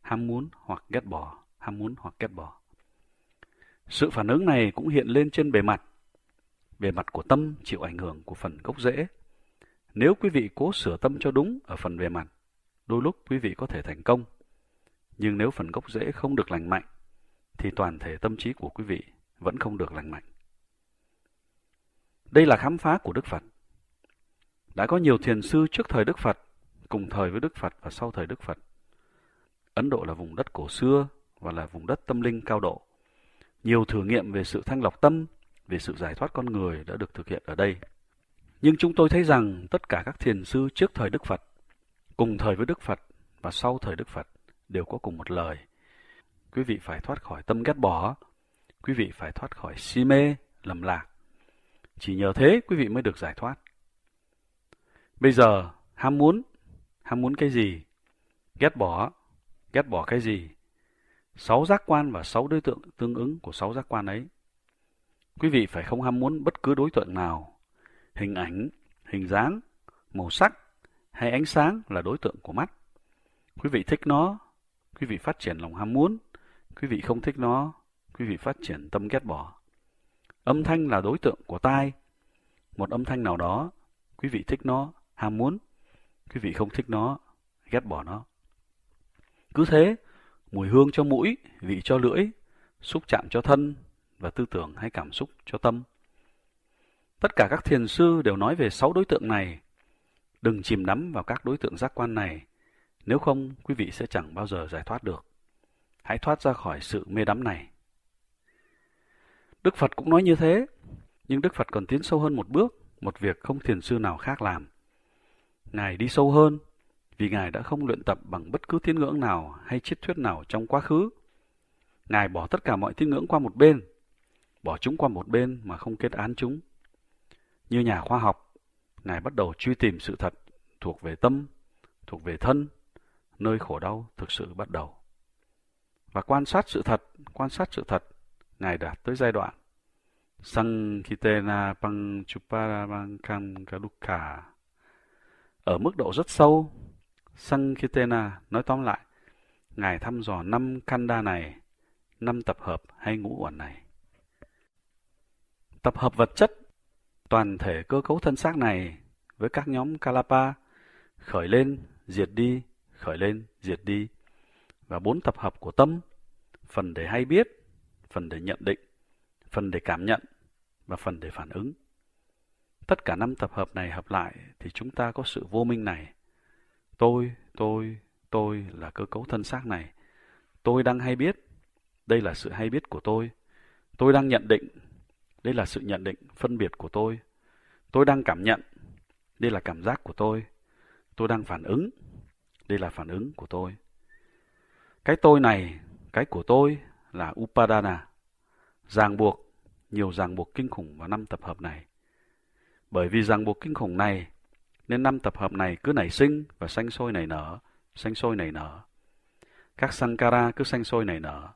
Ham muốn hoặc ghét bỏ, ham muốn hoặc ghét bỏ. Sự phản ứng này cũng hiện lên trên bề mặt. Bề mặt của tâm chịu ảnh hưởng của phần gốc rễ. Nếu quý vị cố sửa tâm cho đúng ở phần bề mặt, đôi lúc quý vị có thể thành công. Nhưng nếu phần gốc rễ không được lành mạnh, thì toàn thể tâm trí của quý vị vẫn không được lành mạnh. Đây là khám phá của Đức Phật. Đã có nhiều thiền sư trước thời Đức Phật cùng thời với Đức Phật và sau thời Đức Phật. Ấn Độ là vùng đất cổ xưa và là vùng đất tâm linh cao độ. Nhiều thử nghiệm về sự thanh lọc tâm, về sự giải thoát con người đã được thực hiện ở đây. Nhưng chúng tôi thấy rằng tất cả các thiền sư trước thời Đức Phật, cùng thời với Đức Phật và sau thời Đức Phật đều có cùng một lời. Quý vị phải thoát khỏi tâm ghét bỏ, quý vị phải thoát khỏi si mê, lầm lạc. Chỉ nhờ thế quý vị mới được giải thoát. Bây giờ, ham muốn ham muốn cái gì, ghét bỏ, ghét bỏ cái gì. Sáu giác quan và sáu đối tượng tương ứng của sáu giác quan ấy. Quý vị phải không ham muốn bất cứ đối tượng nào. Hình ảnh, hình dáng, màu sắc hay ánh sáng là đối tượng của mắt. Quý vị thích nó, quý vị phát triển lòng ham muốn. Quý vị không thích nó, quý vị phát triển tâm ghét bỏ. Âm thanh là đối tượng của tai. Một âm thanh nào đó, quý vị thích nó, ham muốn. Quý vị không thích nó, ghét bỏ nó. Cứ thế, mùi hương cho mũi, vị cho lưỡi, xúc chạm cho thân và tư tưởng hay cảm xúc cho tâm. Tất cả các thiền sư đều nói về sáu đối tượng này. Đừng chìm đắm vào các đối tượng giác quan này, nếu không quý vị sẽ chẳng bao giờ giải thoát được. Hãy thoát ra khỏi sự mê đắm này. Đức Phật cũng nói như thế, nhưng Đức Phật còn tiến sâu hơn một bước, một việc không thiền sư nào khác làm. Ngài đi sâu hơn, vì Ngài đã không luyện tập bằng bất cứ thiên ngưỡng nào hay triết thuyết nào trong quá khứ. Ngài bỏ tất cả mọi thiên ngưỡng qua một bên, bỏ chúng qua một bên mà không kết án chúng. Như nhà khoa học, Ngài bắt đầu truy tìm sự thật thuộc về tâm, thuộc về thân, nơi khổ đau thực sự bắt đầu. Và quan sát sự thật, quan sát sự thật, Ngài đạt tới giai đoạn Sankitena Pangchupara Pangkankalukha ở mức độ rất sâu. Sankitena nói tóm lại, Ngài thăm dò năm kanda này, năm tập hợp hay ngũ uẩn này. Tập hợp vật chất, toàn thể cơ cấu thân xác này với các nhóm Kalapa khởi lên, diệt đi, khởi lên, diệt đi và bốn tập hợp của tâm, phần để hay biết, phần để nhận định, phần để cảm nhận và phần để phản ứng. Tất cả năm tập hợp này hợp lại thì chúng ta có sự vô minh này. Tôi, tôi, tôi là cơ cấu thân xác này. Tôi đang hay biết. Đây là sự hay biết của tôi. Tôi đang nhận định. Đây là sự nhận định phân biệt của tôi. Tôi đang cảm nhận. Đây là cảm giác của tôi. Tôi đang phản ứng. Đây là phản ứng của tôi. Cái tôi này, cái của tôi là Upadana. Ràng buộc, nhiều ràng buộc kinh khủng vào năm tập hợp này. Bởi vì ràng buộc kinh khủng này, nên năm tập hợp này cứ nảy sinh và xanh sôi nảy nở, xanh sôi nảy nở. Các sankara cứ xanh sôi nảy nở.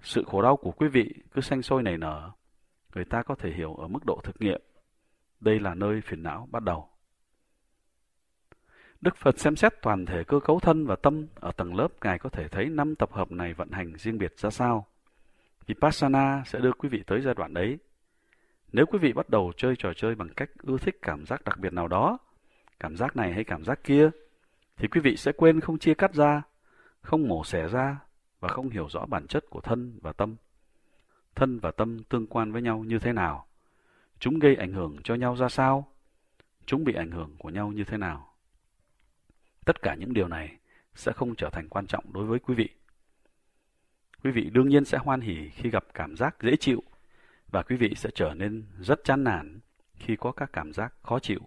Sự khổ đau của quý vị cứ xanh sôi nảy nở. Người ta có thể hiểu ở mức độ thực nghiệm. Đây là nơi phiền não bắt đầu. Đức Phật xem xét toàn thể cơ cấu thân và tâm ở tầng lớp Ngài có thể thấy năm tập hợp này vận hành riêng biệt ra sao. Vipassana sẽ đưa quý vị tới giai đoạn đấy. Nếu quý vị bắt đầu chơi trò chơi bằng cách ưa thích cảm giác đặc biệt nào đó, cảm giác này hay cảm giác kia, thì quý vị sẽ quên không chia cắt ra, không mổ xẻ ra và không hiểu rõ bản chất của thân và tâm. Thân và tâm tương quan với nhau như thế nào? Chúng gây ảnh hưởng cho nhau ra sao? Chúng bị ảnh hưởng của nhau như thế nào? Tất cả những điều này sẽ không trở thành quan trọng đối với quý vị. Quý vị đương nhiên sẽ hoan hỉ khi gặp cảm giác dễ chịu và quý vị sẽ trở nên rất chán nản khi có các cảm giác khó chịu.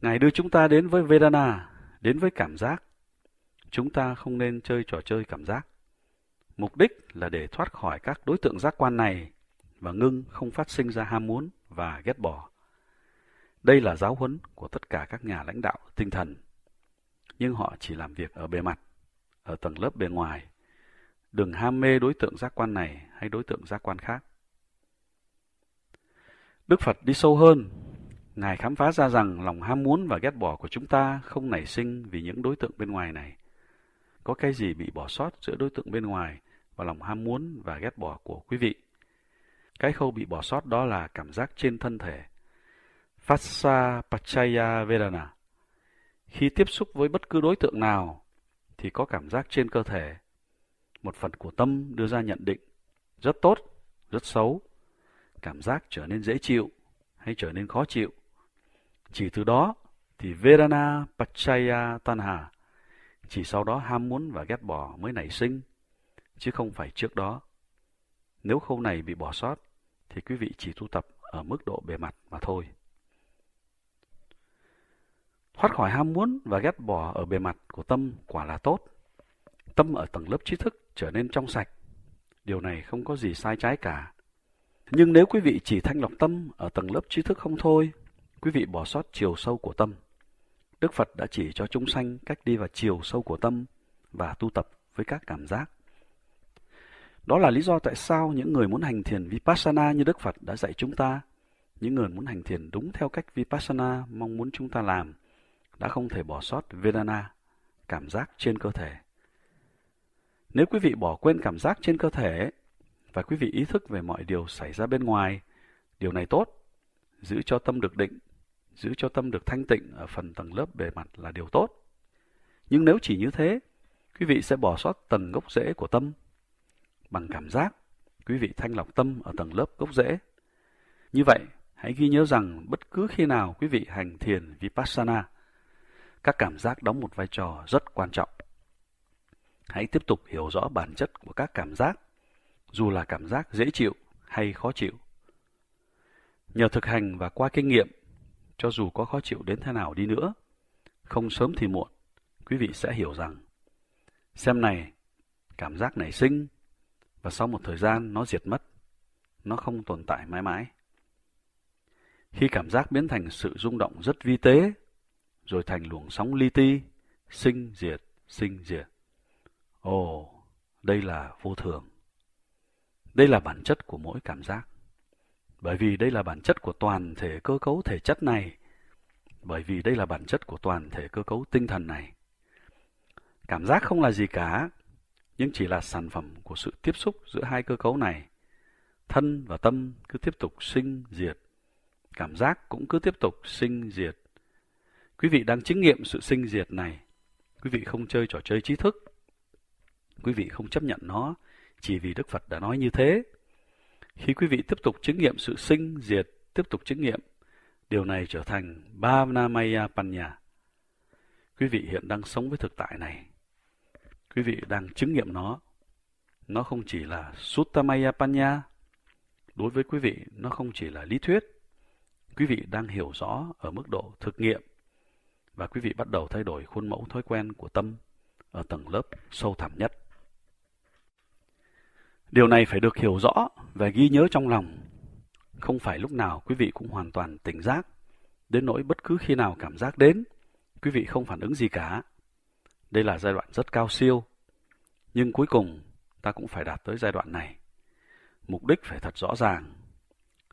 Ngài đưa chúng ta đến với Vedana, đến với cảm giác. Chúng ta không nên chơi trò chơi cảm giác. Mục đích là để thoát khỏi các đối tượng giác quan này và ngưng không phát sinh ra ham muốn và ghét bỏ. Đây là giáo huấn của tất cả các nhà lãnh đạo tinh thần. Nhưng họ chỉ làm việc ở bề mặt, ở tầng lớp bề ngoài Đừng ham mê đối tượng giác quan này hay đối tượng giác quan khác. Đức Phật đi sâu hơn. Ngài khám phá ra rằng lòng ham muốn và ghét bỏ của chúng ta không nảy sinh vì những đối tượng bên ngoài này. Có cái gì bị bỏ sót giữa đối tượng bên ngoài và lòng ham muốn và ghét bỏ của quý vị? Cái khâu bị bỏ sót đó là cảm giác trên thân thể. Phasa Pachaya Vedana Khi tiếp xúc với bất cứ đối tượng nào, thì có cảm giác trên cơ thể một phần của tâm đưa ra nhận định rất tốt, rất xấu, cảm giác trở nên dễ chịu hay trở nên khó chịu. Chỉ từ đó thì Vedana Pachaya Tanha, chỉ sau đó ham muốn và ghét bỏ mới nảy sinh, chứ không phải trước đó. Nếu khâu này bị bỏ sót, thì quý vị chỉ tu tập ở mức độ bề mặt mà thôi. Thoát khỏi ham muốn và ghét bỏ ở bề mặt của tâm quả là tốt. Tâm ở tầng lớp trí thức trở nên trong sạch. Điều này không có gì sai trái cả. Nhưng nếu quý vị chỉ thanh lọc tâm ở tầng lớp trí thức không thôi, quý vị bỏ sót chiều sâu của tâm. Đức Phật đã chỉ cho chúng sanh cách đi vào chiều sâu của tâm và tu tập với các cảm giác. Đó là lý do tại sao những người muốn hành thiền Vipassana như Đức Phật đã dạy chúng ta, những người muốn hành thiền đúng theo cách Vipassana mong muốn chúng ta làm, đã không thể bỏ sót Vedana, cảm giác trên cơ thể. Nếu quý vị bỏ quên cảm giác trên cơ thể và quý vị ý thức về mọi điều xảy ra bên ngoài, điều này tốt, giữ cho tâm được định, giữ cho tâm được thanh tịnh ở phần tầng lớp bề mặt là điều tốt. Nhưng nếu chỉ như thế, quý vị sẽ bỏ sót tầng gốc rễ của tâm. Bằng cảm giác, quý vị thanh lọc tâm ở tầng lớp gốc rễ. Như vậy, hãy ghi nhớ rằng bất cứ khi nào quý vị hành thiền Vipassana, các cảm giác đóng một vai trò rất quan trọng. Hãy tiếp tục hiểu rõ bản chất của các cảm giác, dù là cảm giác dễ chịu hay khó chịu. Nhờ thực hành và qua kinh nghiệm, cho dù có khó chịu đến thế nào đi nữa, không sớm thì muộn, quý vị sẽ hiểu rằng xem này, cảm giác nảy sinh và sau một thời gian nó diệt mất, nó không tồn tại mãi mãi. Khi cảm giác biến thành sự rung động rất vi tế, rồi thành luồng sóng li ti, sinh diệt, sinh diệt. Ồ, đây là vô thường. Đây là bản chất của mỗi cảm giác. Bởi vì đây là bản chất của toàn thể cơ cấu thể chất này. Bởi vì đây là bản chất của toàn thể cơ cấu tinh thần này. Cảm giác không là gì cả, nhưng chỉ là sản phẩm của sự tiếp xúc giữa hai cơ cấu này. Thân và tâm cứ tiếp tục sinh diệt. Cảm giác cũng cứ tiếp tục sinh diệt. Quý vị đang chứng nghiệm sự sinh diệt này. Quý vị không chơi trò chơi trí thức quý vị không chấp nhận nó chỉ vì Đức Phật đã nói như thế. Khi quý vị tiếp tục chứng nghiệm sự sinh, diệt, tiếp tục chứng nghiệm, điều này trở thành Bhavanamaya Panya. Quý vị hiện đang sống với thực tại này. Quý vị đang chứng nghiệm nó. Nó không chỉ là Suttamaya Panya. Đối với quý vị, nó không chỉ là lý thuyết. Quý vị đang hiểu rõ ở mức độ thực nghiệm và quý vị bắt đầu thay đổi khuôn mẫu thói quen của tâm ở tầng lớp sâu thẳm nhất. Điều này phải được hiểu rõ và ghi nhớ trong lòng. Không phải lúc nào quý vị cũng hoàn toàn tỉnh giác, đến nỗi bất cứ khi nào cảm giác đến, quý vị không phản ứng gì cả. Đây là giai đoạn rất cao siêu, nhưng cuối cùng ta cũng phải đạt tới giai đoạn này. Mục đích phải thật rõ ràng.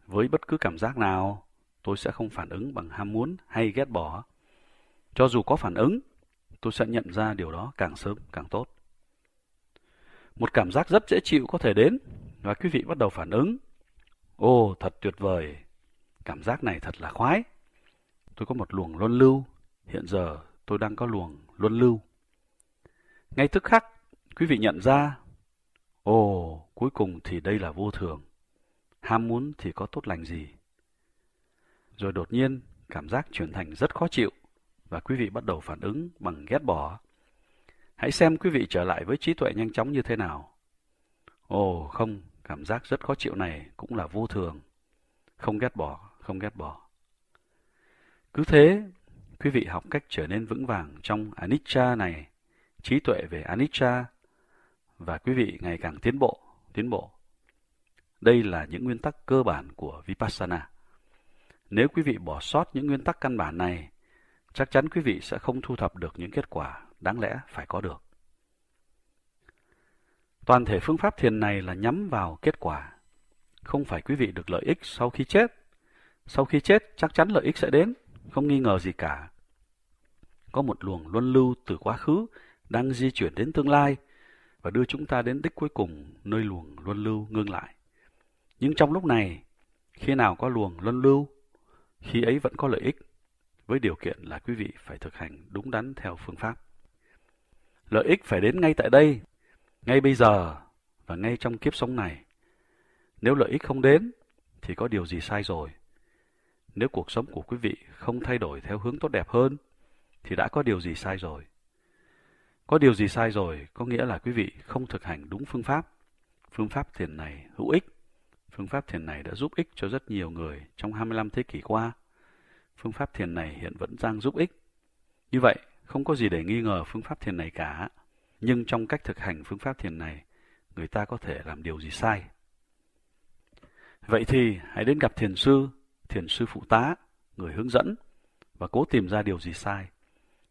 Với bất cứ cảm giác nào, tôi sẽ không phản ứng bằng ham muốn hay ghét bỏ. Cho dù có phản ứng, tôi sẽ nhận ra điều đó càng sớm càng tốt một cảm giác rất dễ chịu có thể đến và quý vị bắt đầu phản ứng. Ô, thật tuyệt vời, cảm giác này thật là khoái. Tôi có một luồng luân lưu, hiện giờ tôi đang có luồng luân lưu. Ngay tức khắc, quý vị nhận ra, ồ, cuối cùng thì đây là vô thường, ham muốn thì có tốt lành gì. Rồi đột nhiên, cảm giác chuyển thành rất khó chịu và quý vị bắt đầu phản ứng bằng ghét bỏ Hãy xem quý vị trở lại với trí tuệ nhanh chóng như thế nào. Ồ không, cảm giác rất khó chịu này cũng là vô thường. Không ghét bỏ, không ghét bỏ. Cứ thế, quý vị học cách trở nên vững vàng trong Anicca này, trí tuệ về Anicca, và quý vị ngày càng tiến bộ, tiến bộ. Đây là những nguyên tắc cơ bản của Vipassana. Nếu quý vị bỏ sót những nguyên tắc căn bản này, chắc chắn quý vị sẽ không thu thập được những kết quả đáng lẽ phải có được. Toàn thể phương pháp thiền này là nhắm vào kết quả. Không phải quý vị được lợi ích sau khi chết. Sau khi chết chắc chắn lợi ích sẽ đến, không nghi ngờ gì cả. Có một luồng luân lưu từ quá khứ đang di chuyển đến tương lai và đưa chúng ta đến đích cuối cùng nơi luồng luân lưu ngưng lại. Nhưng trong lúc này, khi nào có luồng luân lưu, khi ấy vẫn có lợi ích, với điều kiện là quý vị phải thực hành đúng đắn theo phương pháp. Lợi ích phải đến ngay tại đây, ngay bây giờ và ngay trong kiếp sống này. Nếu lợi ích không đến, thì có điều gì sai rồi. Nếu cuộc sống của quý vị không thay đổi theo hướng tốt đẹp hơn, thì đã có điều gì sai rồi. Có điều gì sai rồi có nghĩa là quý vị không thực hành đúng phương pháp. Phương pháp thiền này hữu ích. Phương pháp thiền này đã giúp ích cho rất nhiều người trong 25 thế kỷ qua. Phương pháp thiền này hiện vẫn đang giúp ích. Như vậy, không có gì để nghi ngờ phương pháp thiền này cả. Nhưng trong cách thực hành phương pháp thiền này, người ta có thể làm điều gì sai. Vậy thì hãy đến gặp thiền sư, thiền sư phụ tá, người hướng dẫn và cố tìm ra điều gì sai.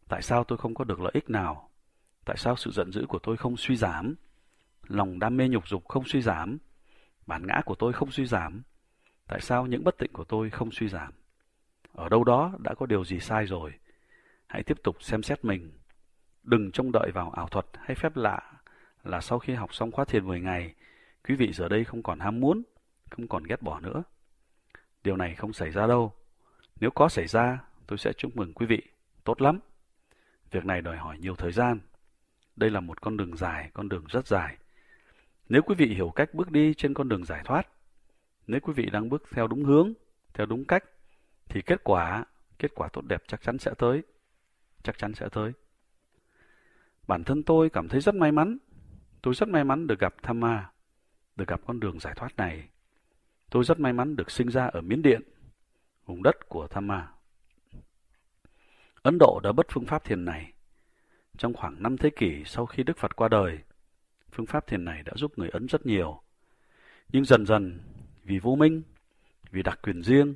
Tại sao tôi không có được lợi ích nào? Tại sao sự giận dữ của tôi không suy giảm? Lòng đam mê nhục dục không suy giảm? Bản ngã của tôi không suy giảm? Tại sao những bất tịnh của tôi không suy giảm? Ở đâu đó đã có điều gì sai rồi? hãy tiếp tục xem xét mình. Đừng trông đợi vào ảo thuật hay phép lạ là sau khi học xong khóa thiền 10 ngày, quý vị giờ đây không còn ham muốn, không còn ghét bỏ nữa. Điều này không xảy ra đâu. Nếu có xảy ra, tôi sẽ chúc mừng quý vị. Tốt lắm. Việc này đòi hỏi nhiều thời gian. Đây là một con đường dài, con đường rất dài. Nếu quý vị hiểu cách bước đi trên con đường giải thoát, nếu quý vị đang bước theo đúng hướng, theo đúng cách, thì kết quả, kết quả tốt đẹp chắc chắn sẽ tới chắc chắn sẽ tới. Bản thân tôi cảm thấy rất may mắn. Tôi rất may mắn được gặp Thamma, được gặp con đường giải thoát này. Tôi rất may mắn được sinh ra ở Miến Điện, vùng đất của Thamma. Ấn Độ đã bất phương pháp thiền này. Trong khoảng 5 thế kỷ sau khi Đức Phật qua đời, phương pháp thiền này đã giúp người Ấn rất nhiều. Nhưng dần dần, vì vô minh, vì đặc quyền riêng,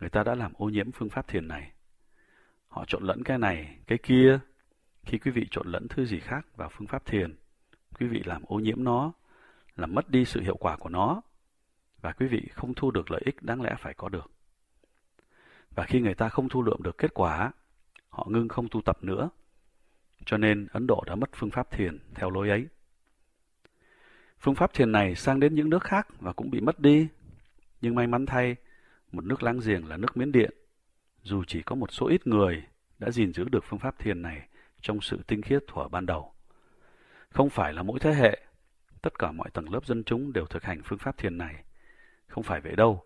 người ta đã làm ô nhiễm phương pháp thiền này. Họ trộn lẫn cái này, cái kia. Khi quý vị trộn lẫn thứ gì khác vào phương pháp thiền, quý vị làm ô nhiễm nó, làm mất đi sự hiệu quả của nó, và quý vị không thu được lợi ích đáng lẽ phải có được. Và khi người ta không thu lượm được kết quả, họ ngưng không tu tập nữa. Cho nên Ấn Độ đã mất phương pháp thiền theo lối ấy. Phương pháp thiền này sang đến những nước khác và cũng bị mất đi. Nhưng may mắn thay, một nước láng giềng là nước Miến Điện dù chỉ có một số ít người đã gìn giữ được phương pháp thiền này trong sự tinh khiết thuở ban đầu. Không phải là mỗi thế hệ, tất cả mọi tầng lớp dân chúng đều thực hành phương pháp thiền này. Không phải vậy đâu.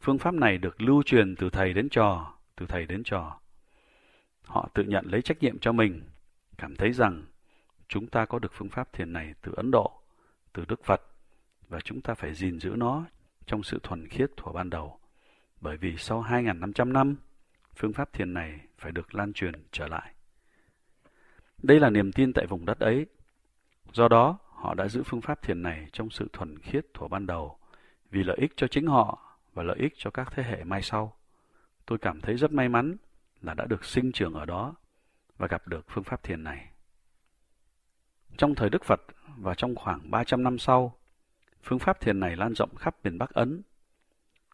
Phương pháp này được lưu truyền từ thầy đến trò, từ thầy đến trò. Họ tự nhận lấy trách nhiệm cho mình, cảm thấy rằng chúng ta có được phương pháp thiền này từ Ấn Độ, từ Đức Phật, và chúng ta phải gìn giữ nó trong sự thuần khiết thuở ban đầu. Bởi vì sau 2.500 năm, phương pháp thiền này phải được lan truyền trở lại. Đây là niềm tin tại vùng đất ấy. Do đó, họ đã giữ phương pháp thiền này trong sự thuần khiết thuở ban đầu vì lợi ích cho chính họ và lợi ích cho các thế hệ mai sau. Tôi cảm thấy rất may mắn là đã được sinh trưởng ở đó và gặp được phương pháp thiền này. Trong thời Đức Phật và trong khoảng 300 năm sau, phương pháp thiền này lan rộng khắp miền Bắc Ấn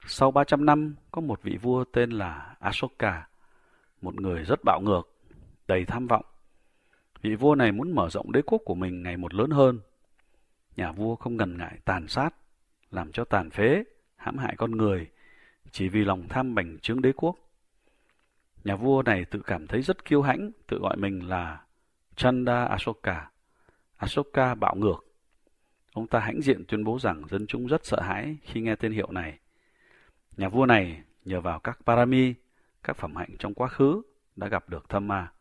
sau 300 năm, có một vị vua tên là Ashoka, một người rất bạo ngược, đầy tham vọng. Vị vua này muốn mở rộng đế quốc của mình ngày một lớn hơn. Nhà vua không ngần ngại tàn sát, làm cho tàn phế, hãm hại con người, chỉ vì lòng tham bành trướng đế quốc. Nhà vua này tự cảm thấy rất kiêu hãnh, tự gọi mình là Chanda Ashoka. Ashoka bạo ngược. Ông ta hãnh diện tuyên bố rằng dân chúng rất sợ hãi khi nghe tên hiệu này. Nhà vua này nhờ vào các parami, các phẩm hạnh trong quá khứ đã gặp được tham ma.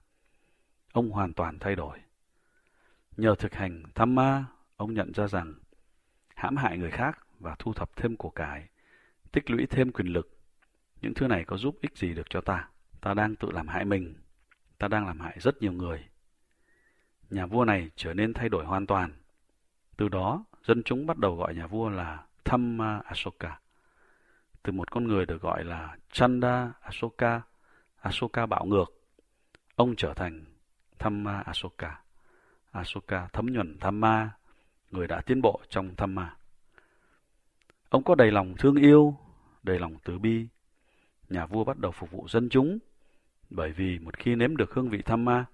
Ông hoàn toàn thay đổi. Nhờ thực hành tham ma, ông nhận ra rằng hãm hại người khác và thu thập thêm của cải, tích lũy thêm quyền lực, những thứ này có giúp ích gì được cho ta? Ta đang tự làm hại mình, ta đang làm hại rất nhiều người. Nhà vua này trở nên thay đổi hoàn toàn. Từ đó, dân chúng bắt đầu gọi nhà vua là Thamma Asoka từ một con người được gọi là Chanda Asoka, Asoka bạo ngược. Ông trở thành Thamma Asoka, Asoka thấm nhuần Thamma, người đã tiến bộ trong Thamma. Ông có đầy lòng thương yêu, đầy lòng từ bi. Nhà vua bắt đầu phục vụ dân chúng, bởi vì một khi nếm được hương vị thamma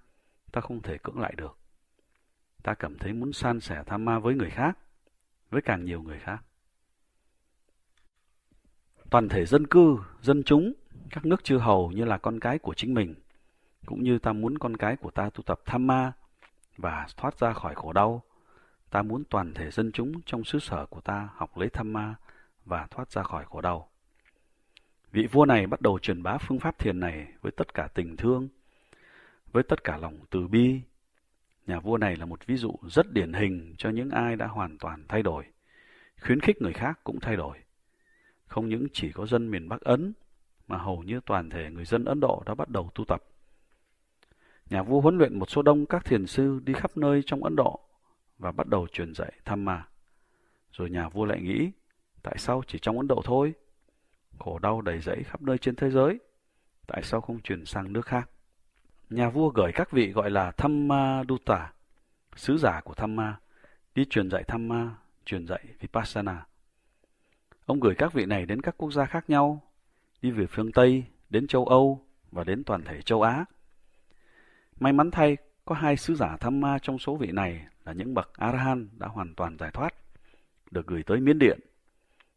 ta không thể cưỡng lại được. Ta cảm thấy muốn san sẻ thamma với người khác, với càng nhiều người khác toàn thể dân cư, dân chúng, các nước chư hầu như là con cái của chính mình, cũng như ta muốn con cái của ta tu tập tham ma và thoát ra khỏi khổ đau. Ta muốn toàn thể dân chúng trong xứ sở của ta học lấy tham ma và thoát ra khỏi khổ đau. Vị vua này bắt đầu truyền bá phương pháp thiền này với tất cả tình thương, với tất cả lòng từ bi. Nhà vua này là một ví dụ rất điển hình cho những ai đã hoàn toàn thay đổi, khuyến khích người khác cũng thay đổi. Không những chỉ có dân miền Bắc Ấn, mà hầu như toàn thể người dân Ấn Độ đã bắt đầu tu tập. Nhà vua huấn luyện một số đông các thiền sư đi khắp nơi trong Ấn Độ và bắt đầu truyền dạy tham mà. Rồi nhà vua lại nghĩ, tại sao chỉ trong Ấn Độ thôi? Khổ đau đầy rẫy khắp nơi trên thế giới, tại sao không truyền sang nước khác? Nhà vua gửi các vị gọi là Thamma Dutta, sứ giả của ma, đi truyền dạy ma, truyền dạy Vipassana. Ông gửi các vị này đến các quốc gia khác nhau, đi về phương Tây, đến châu Âu và đến toàn thể châu Á. May mắn thay, có hai sứ giả tham ma trong số vị này là những bậc Arahan đã hoàn toàn giải thoát, được gửi tới Miến Điện.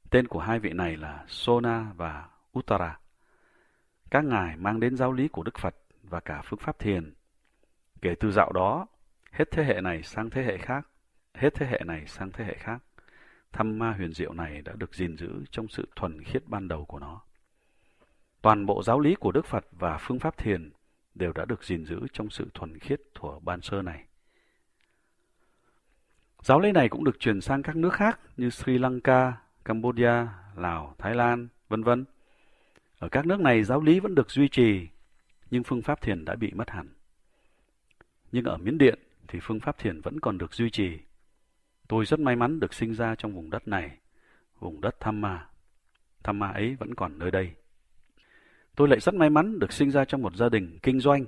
Tên của hai vị này là Sona và Uttara. Các ngài mang đến giáo lý của Đức Phật và cả phương pháp thiền. Kể từ dạo đó, hết thế hệ này sang thế hệ khác, hết thế hệ này sang thế hệ khác thăm ma huyền diệu này đã được gìn giữ trong sự thuần khiết ban đầu của nó. Toàn bộ giáo lý của Đức Phật và phương pháp thiền đều đã được gìn giữ trong sự thuần khiết thuở ban sơ này. Giáo lý này cũng được truyền sang các nước khác như Sri Lanka, Cambodia, Lào, Thái Lan, vân vân. Ở các nước này giáo lý vẫn được duy trì, nhưng phương pháp thiền đã bị mất hẳn. Nhưng ở Miến Điện thì phương pháp thiền vẫn còn được duy trì Tôi rất may mắn được sinh ra trong vùng đất này, vùng đất Tham Ma. Tham Ma ấy vẫn còn nơi đây. Tôi lại rất may mắn được sinh ra trong một gia đình kinh doanh.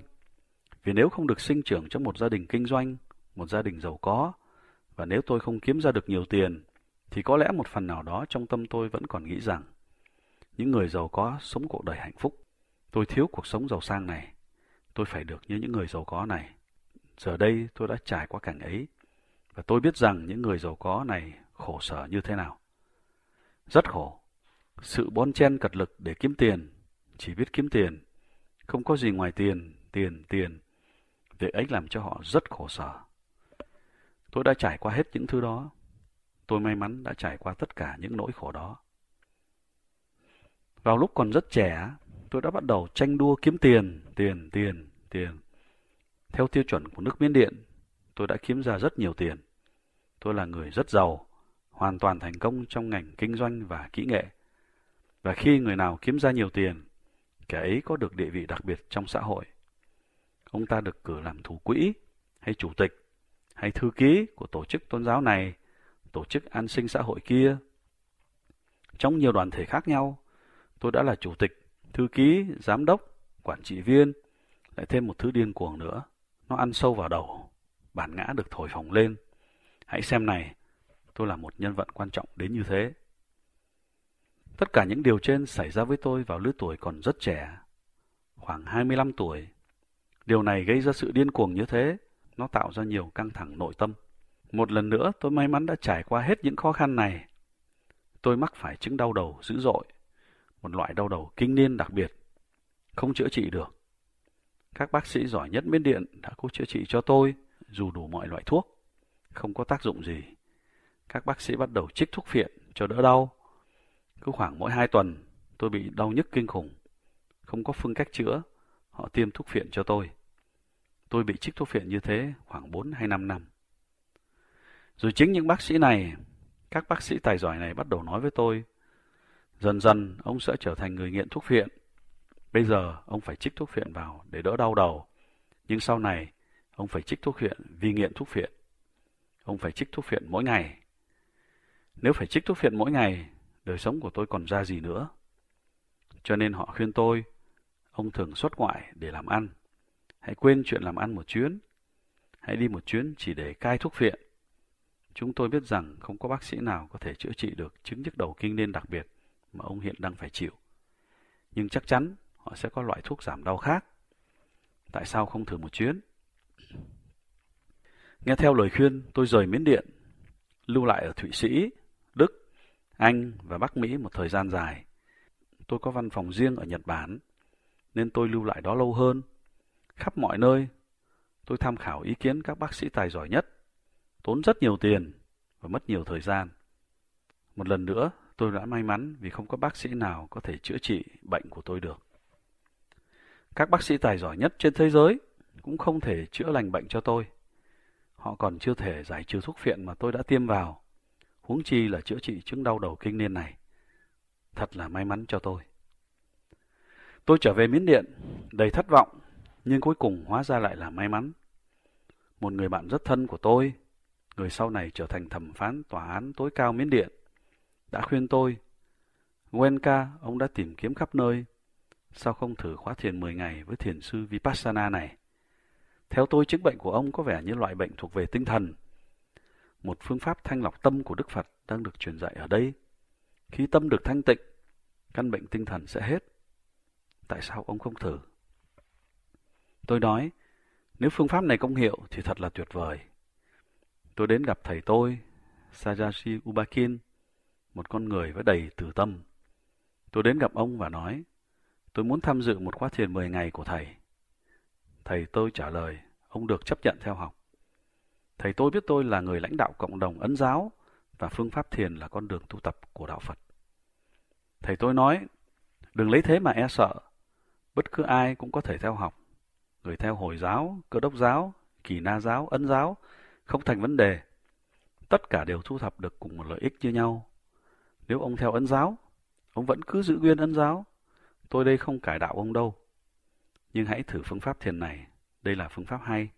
Vì nếu không được sinh trưởng trong một gia đình kinh doanh, một gia đình giàu có, và nếu tôi không kiếm ra được nhiều tiền, thì có lẽ một phần nào đó trong tâm tôi vẫn còn nghĩ rằng những người giàu có sống cuộc đời hạnh phúc. Tôi thiếu cuộc sống giàu sang này. Tôi phải được như những người giàu có này. Giờ đây tôi đã trải qua cảnh ấy và tôi biết rằng những người giàu có này khổ sở như thế nào. Rất khổ. Sự bon chen cật lực để kiếm tiền, chỉ biết kiếm tiền, không có gì ngoài tiền, tiền, tiền. Việc ấy làm cho họ rất khổ sở. Tôi đã trải qua hết những thứ đó. Tôi may mắn đã trải qua tất cả những nỗi khổ đó. Vào lúc còn rất trẻ, tôi đã bắt đầu tranh đua kiếm tiền, tiền, tiền, tiền. Theo tiêu chuẩn của nước Miến Điện tôi đã kiếm ra rất nhiều tiền. Tôi là người rất giàu, hoàn toàn thành công trong ngành kinh doanh và kỹ nghệ. Và khi người nào kiếm ra nhiều tiền, kẻ ấy có được địa vị đặc biệt trong xã hội. Ông ta được cử làm thủ quỹ, hay chủ tịch, hay thư ký của tổ chức tôn giáo này, tổ chức an sinh xã hội kia. Trong nhiều đoàn thể khác nhau, tôi đã là chủ tịch, thư ký, giám đốc, quản trị viên, lại thêm một thứ điên cuồng nữa. Nó ăn sâu vào đầu bản ngã được thổi phồng lên. Hãy xem này, tôi là một nhân vật quan trọng đến như thế. Tất cả những điều trên xảy ra với tôi vào lứa tuổi còn rất trẻ, khoảng 25 tuổi. Điều này gây ra sự điên cuồng như thế, nó tạo ra nhiều căng thẳng nội tâm. Một lần nữa, tôi may mắn đã trải qua hết những khó khăn này. Tôi mắc phải chứng đau đầu dữ dội, một loại đau đầu kinh niên đặc biệt, không chữa trị được. Các bác sĩ giỏi nhất Miến Điện đã cố chữa trị cho tôi, dù đủ mọi loại thuốc, không có tác dụng gì. Các bác sĩ bắt đầu trích thuốc phiện cho đỡ đau. Cứ khoảng mỗi hai tuần, tôi bị đau nhức kinh khủng. Không có phương cách chữa, họ tiêm thuốc phiện cho tôi. Tôi bị trích thuốc phiện như thế khoảng 4 hay 5 năm. Rồi chính những bác sĩ này, các bác sĩ tài giỏi này bắt đầu nói với tôi, dần dần ông sẽ trở thành người nghiện thuốc phiện. Bây giờ ông phải trích thuốc phiện vào để đỡ đau đầu, nhưng sau này Ông phải trích thuốc phiện vì nghiện thuốc phiện. Ông phải trích thuốc phiện mỗi ngày. Nếu phải trích thuốc phiện mỗi ngày, đời sống của tôi còn ra gì nữa. Cho nên họ khuyên tôi, ông thường xuất ngoại để làm ăn. Hãy quên chuyện làm ăn một chuyến. Hãy đi một chuyến chỉ để cai thuốc phiện. Chúng tôi biết rằng không có bác sĩ nào có thể chữa trị được chứng nhức đầu kinh niên đặc biệt mà ông hiện đang phải chịu. Nhưng chắc chắn họ sẽ có loại thuốc giảm đau khác. Tại sao không thử một chuyến? Nghe theo lời khuyên, tôi rời Miến Điện, lưu lại ở Thụy Sĩ, Đức, Anh và Bắc Mỹ một thời gian dài. Tôi có văn phòng riêng ở Nhật Bản, nên tôi lưu lại đó lâu hơn. Khắp mọi nơi, tôi tham khảo ý kiến các bác sĩ tài giỏi nhất, tốn rất nhiều tiền và mất nhiều thời gian. Một lần nữa, tôi đã may mắn vì không có bác sĩ nào có thể chữa trị bệnh của tôi được. Các bác sĩ tài giỏi nhất trên thế giới cũng không thể chữa lành bệnh cho tôi. Họ còn chưa thể giải trừ thuốc phiện mà tôi đã tiêm vào, huống chi là chữa trị chứng đau đầu kinh niên này. Thật là may mắn cho tôi. Tôi trở về miến điện, đầy thất vọng, nhưng cuối cùng hóa ra lại là may mắn. Một người bạn rất thân của tôi, người sau này trở thành thẩm phán tòa án tối cao miến điện, đã khuyên tôi, Wenka, ông đã tìm kiếm khắp nơi, sao không thử khóa thiền 10 ngày với thiền sư Vipassana này? Theo tôi, chứng bệnh của ông có vẻ như loại bệnh thuộc về tinh thần. Một phương pháp thanh lọc tâm của Đức Phật đang được truyền dạy ở đây. Khi tâm được thanh tịnh, căn bệnh tinh thần sẽ hết. Tại sao ông không thử? Tôi nói, nếu phương pháp này công hiệu thì thật là tuyệt vời. Tôi đến gặp thầy tôi, Sajashi Ubakin, một con người với đầy từ tâm. Tôi đến gặp ông và nói, tôi muốn tham dự một khóa thiền 10 ngày của thầy. Thầy tôi trả lời, ông được chấp nhận theo học. Thầy tôi biết tôi là người lãnh đạo cộng đồng ấn giáo và phương pháp thiền là con đường tu tập của Đạo Phật. Thầy tôi nói, đừng lấy thế mà e sợ, bất cứ ai cũng có thể theo học. Người theo Hồi giáo, Cơ đốc giáo, Kỳ Na giáo, Ấn giáo, không thành vấn đề. Tất cả đều thu thập được cùng một lợi ích như nhau. Nếu ông theo Ấn giáo, ông vẫn cứ giữ nguyên Ấn giáo. Tôi đây không cải đạo ông đâu nhưng hãy thử phương pháp thiền này. Đây là phương pháp hay.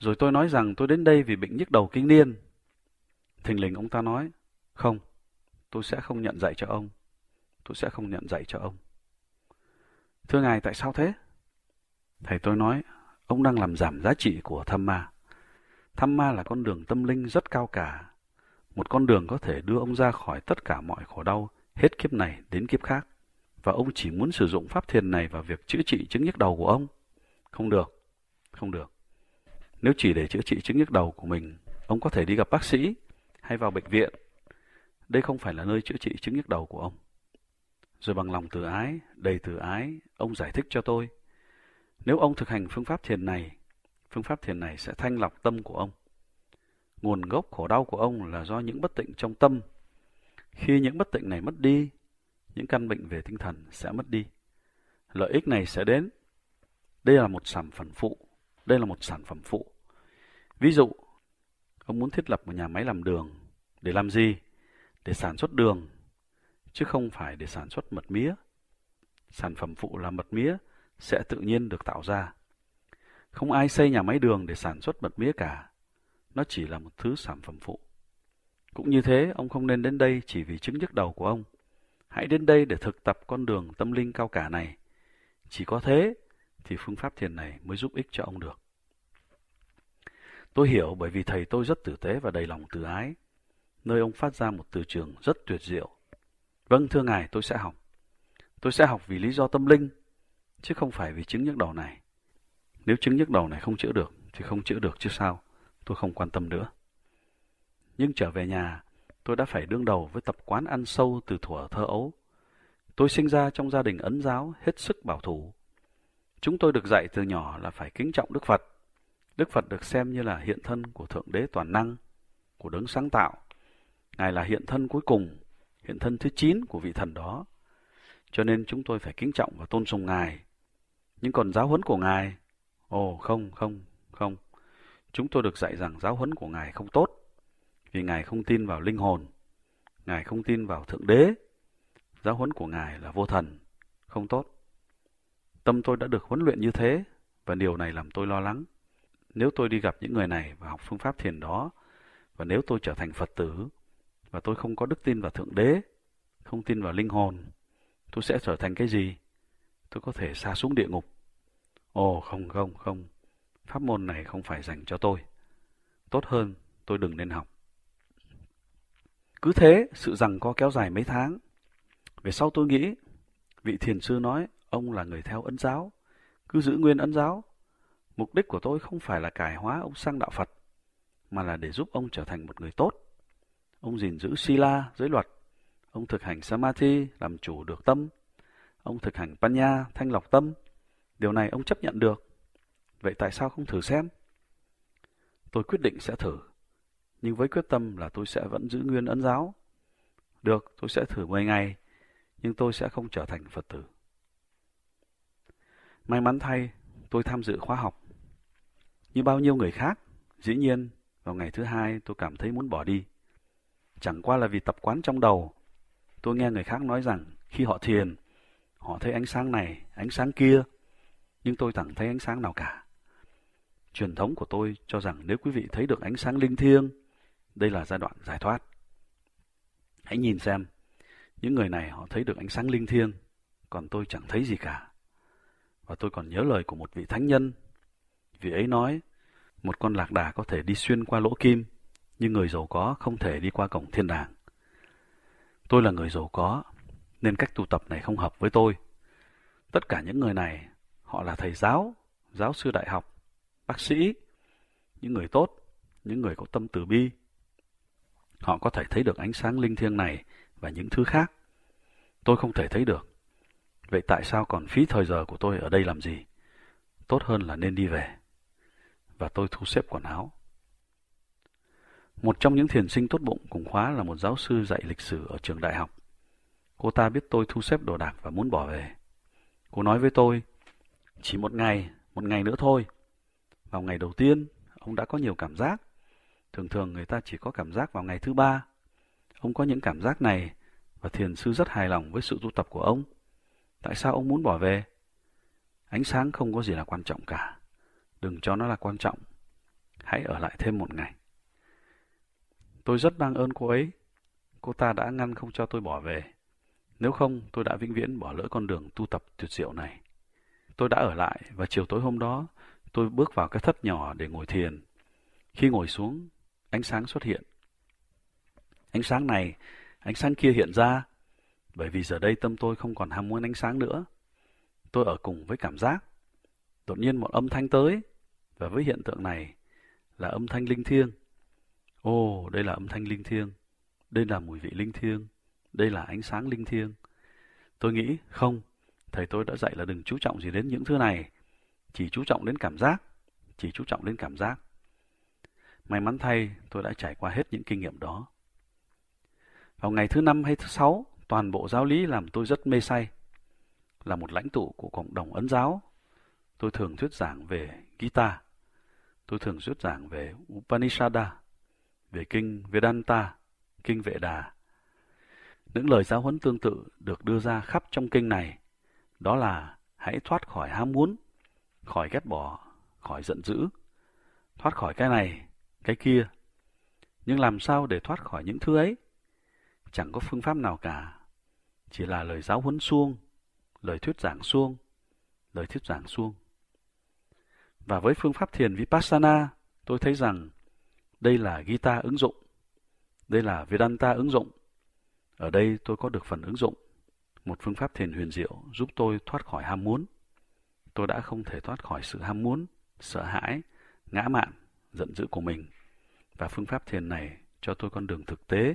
Rồi tôi nói rằng tôi đến đây vì bệnh nhức đầu kinh niên. Thình lình ông ta nói, không, tôi sẽ không nhận dạy cho ông. Tôi sẽ không nhận dạy cho ông. Thưa ngài, tại sao thế? Thầy tôi nói, ông đang làm giảm giá trị của tham ma. Tham ma là con đường tâm linh rất cao cả. Một con đường có thể đưa ông ra khỏi tất cả mọi khổ đau, hết kiếp này đến kiếp khác và ông chỉ muốn sử dụng pháp thiền này vào việc chữa trị chứng nhức đầu của ông. Không được, không được. Nếu chỉ để chữa trị chứng nhức đầu của mình, ông có thể đi gặp bác sĩ hay vào bệnh viện. Đây không phải là nơi chữa trị chứng nhức đầu của ông. Rồi bằng lòng từ ái, đầy từ ái, ông giải thích cho tôi. Nếu ông thực hành phương pháp thiền này, phương pháp thiền này sẽ thanh lọc tâm của ông. Nguồn gốc khổ đau của ông là do những bất tịnh trong tâm. Khi những bất tịnh này mất đi, những căn bệnh về tinh thần sẽ mất đi. Lợi ích này sẽ đến. Đây là một sản phẩm phụ. Đây là một sản phẩm phụ. Ví dụ, ông muốn thiết lập một nhà máy làm đường. Để làm gì? Để sản xuất đường, chứ không phải để sản xuất mật mía. Sản phẩm phụ là mật mía sẽ tự nhiên được tạo ra. Không ai xây nhà máy đường để sản xuất mật mía cả. Nó chỉ là một thứ sản phẩm phụ. Cũng như thế, ông không nên đến đây chỉ vì chứng nhức đầu của ông. Hãy đến đây để thực tập con đường tâm linh cao cả này. Chỉ có thế thì phương pháp thiền này mới giúp ích cho ông được. Tôi hiểu bởi vì thầy tôi rất tử tế và đầy lòng từ ái, nơi ông phát ra một từ trường rất tuyệt diệu. Vâng, thưa ngài, tôi sẽ học. Tôi sẽ học vì lý do tâm linh, chứ không phải vì chứng nhức đầu này. Nếu chứng nhức đầu này không chữa được, thì không chữa được chứ sao, tôi không quan tâm nữa. Nhưng trở về nhà, tôi đã phải đương đầu với tập quán ăn sâu từ thuở thơ ấu. Tôi sinh ra trong gia đình ấn giáo hết sức bảo thủ. Chúng tôi được dạy từ nhỏ là phải kính trọng Đức Phật. Đức Phật được xem như là hiện thân của Thượng Đế Toàn Năng, của đấng sáng tạo. Ngài là hiện thân cuối cùng, hiện thân thứ chín của vị thần đó. Cho nên chúng tôi phải kính trọng và tôn sùng Ngài. Nhưng còn giáo huấn của Ngài, ồ không, không, không. Chúng tôi được dạy rằng giáo huấn của Ngài không tốt vì Ngài không tin vào linh hồn, Ngài không tin vào Thượng Đế. Giáo huấn của Ngài là vô thần, không tốt. Tâm tôi đã được huấn luyện như thế, và điều này làm tôi lo lắng. Nếu tôi đi gặp những người này và học phương pháp thiền đó, và nếu tôi trở thành Phật tử, và tôi không có đức tin vào Thượng Đế, không tin vào linh hồn, tôi sẽ trở thành cái gì? Tôi có thể xa xuống địa ngục. Ồ, không, không, không. Pháp môn này không phải dành cho tôi. Tốt hơn, tôi đừng nên học. Cứ thế, sự rằng co kéo dài mấy tháng. Về sau tôi nghĩ, vị thiền sư nói ông là người theo ấn giáo, cứ giữ nguyên ấn giáo. Mục đích của tôi không phải là cải hóa ông sang đạo Phật, mà là để giúp ông trở thành một người tốt. Ông gìn giữ Sila giới luật, ông thực hành Samadhi làm chủ được tâm, ông thực hành Panya thanh lọc tâm. Điều này ông chấp nhận được. Vậy tại sao không thử xem? Tôi quyết định sẽ thử nhưng với quyết tâm là tôi sẽ vẫn giữ nguyên ấn giáo. Được, tôi sẽ thử 10 ngày, nhưng tôi sẽ không trở thành Phật tử. May mắn thay, tôi tham dự khóa học. Như bao nhiêu người khác, dĩ nhiên, vào ngày thứ hai tôi cảm thấy muốn bỏ đi. Chẳng qua là vì tập quán trong đầu. Tôi nghe người khác nói rằng khi họ thiền, họ thấy ánh sáng này, ánh sáng kia, nhưng tôi chẳng thấy ánh sáng nào cả. Truyền thống của tôi cho rằng nếu quý vị thấy được ánh sáng linh thiêng, đây là giai đoạn giải thoát. Hãy nhìn xem, những người này họ thấy được ánh sáng linh thiêng, còn tôi chẳng thấy gì cả. Và tôi còn nhớ lời của một vị thánh nhân. Vị ấy nói, một con lạc đà có thể đi xuyên qua lỗ kim, nhưng người giàu có không thể đi qua cổng thiên đàng. Tôi là người giàu có, nên cách tu tập này không hợp với tôi. Tất cả những người này, họ là thầy giáo, giáo sư đại học, bác sĩ, những người tốt, những người có tâm từ bi, Họ có thể thấy được ánh sáng linh thiêng này và những thứ khác. Tôi không thể thấy được. Vậy tại sao còn phí thời giờ của tôi ở đây làm gì? Tốt hơn là nên đi về. Và tôi thu xếp quần áo. Một trong những thiền sinh tốt bụng cùng khóa là một giáo sư dạy lịch sử ở trường đại học. Cô ta biết tôi thu xếp đồ đạc và muốn bỏ về. Cô nói với tôi, chỉ một ngày, một ngày nữa thôi. Vào ngày đầu tiên, ông đã có nhiều cảm giác. Thường thường người ta chỉ có cảm giác vào ngày thứ ba. Ông có những cảm giác này và thiền sư rất hài lòng với sự tu tập của ông. Tại sao ông muốn bỏ về? Ánh sáng không có gì là quan trọng cả. Đừng cho nó là quan trọng. Hãy ở lại thêm một ngày. Tôi rất đang ơn cô ấy. Cô ta đã ngăn không cho tôi bỏ về. Nếu không, tôi đã vĩnh viễn bỏ lỡ con đường tu tập tuyệt diệu này. Tôi đã ở lại và chiều tối hôm đó, tôi bước vào cái thất nhỏ để ngồi thiền. Khi ngồi xuống, ánh sáng xuất hiện. Ánh sáng này, ánh sáng kia hiện ra, bởi vì giờ đây tâm tôi không còn ham muốn ánh sáng nữa. Tôi ở cùng với cảm giác. Đột nhiên một âm thanh tới, và với hiện tượng này là âm thanh linh thiêng. Ồ, đây là âm thanh linh thiêng, đây là mùi vị linh thiêng, đây là ánh sáng linh thiêng. Tôi nghĩ, không, thầy tôi đã dạy là đừng chú trọng gì đến những thứ này, chỉ chú trọng đến cảm giác, chỉ chú trọng đến cảm giác. May mắn thay, tôi đã trải qua hết những kinh nghiệm đó. Vào ngày thứ năm hay thứ sáu, toàn bộ giáo lý làm tôi rất mê say. Là một lãnh tụ của cộng đồng ấn giáo, tôi thường thuyết giảng về guitar tôi thường thuyết giảng về Upanishada, về kinh Vedanta, kinh Vệ Đà. Những lời giáo huấn tương tự được đưa ra khắp trong kinh này, đó là hãy thoát khỏi ham muốn, khỏi ghét bỏ, khỏi giận dữ. Thoát khỏi cái này cái kia. Nhưng làm sao để thoát khỏi những thứ ấy? Chẳng có phương pháp nào cả. Chỉ là lời giáo huấn suông, lời thuyết giảng suông, lời thuyết giảng suông. Và với phương pháp thiền Vipassana, tôi thấy rằng đây là Gita ứng dụng, đây là Vedanta ứng dụng. Ở đây tôi có được phần ứng dụng, một phương pháp thiền huyền diệu giúp tôi thoát khỏi ham muốn. Tôi đã không thể thoát khỏi sự ham muốn, sợ hãi, ngã mạn giận dữ của mình. Và phương pháp thiền này cho tôi con đường thực tế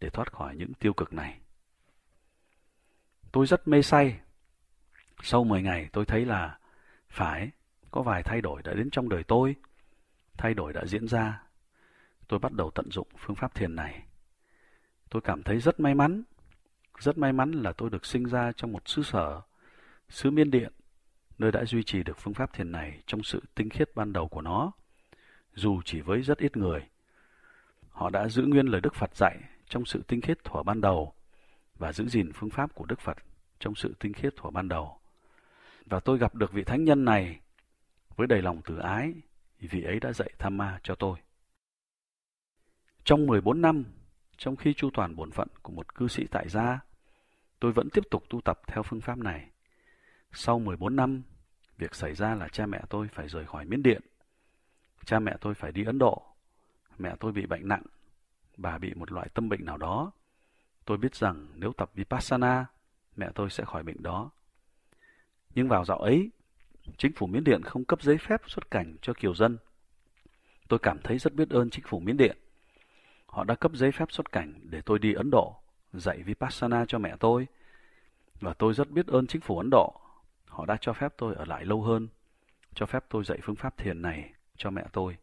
để thoát khỏi những tiêu cực này. Tôi rất mê say. Sau 10 ngày tôi thấy là phải có vài thay đổi đã đến trong đời tôi, thay đổi đã diễn ra. Tôi bắt đầu tận dụng phương pháp thiền này. Tôi cảm thấy rất may mắn. Rất may mắn là tôi được sinh ra trong một xứ sở, xứ Miên Điện, nơi đã duy trì được phương pháp thiền này trong sự tinh khiết ban đầu của nó dù chỉ với rất ít người. Họ đã giữ nguyên lời Đức Phật dạy trong sự tinh khiết thuở ban đầu và giữ gìn phương pháp của Đức Phật trong sự tinh khiết thuở ban đầu. Và tôi gặp được vị thánh nhân này với đầy lòng từ ái, vị ấy đã dạy tham ma cho tôi. Trong 14 năm, trong khi chu toàn bổn phận của một cư sĩ tại gia, tôi vẫn tiếp tục tu tập theo phương pháp này. Sau 14 năm, việc xảy ra là cha mẹ tôi phải rời khỏi miến điện Cha mẹ tôi phải đi Ấn Độ. Mẹ tôi bị bệnh nặng. Bà bị một loại tâm bệnh nào đó. Tôi biết rằng nếu tập Vipassana, mẹ tôi sẽ khỏi bệnh đó. Nhưng vào dạo ấy, chính phủ Miến Điện không cấp giấy phép xuất cảnh cho kiều dân. Tôi cảm thấy rất biết ơn chính phủ Miến Điện. Họ đã cấp giấy phép xuất cảnh để tôi đi Ấn Độ, dạy Vipassana cho mẹ tôi. Và tôi rất biết ơn chính phủ Ấn Độ. Họ đã cho phép tôi ở lại lâu hơn, cho phép tôi dạy phương pháp thiền này cho mẹ tôi.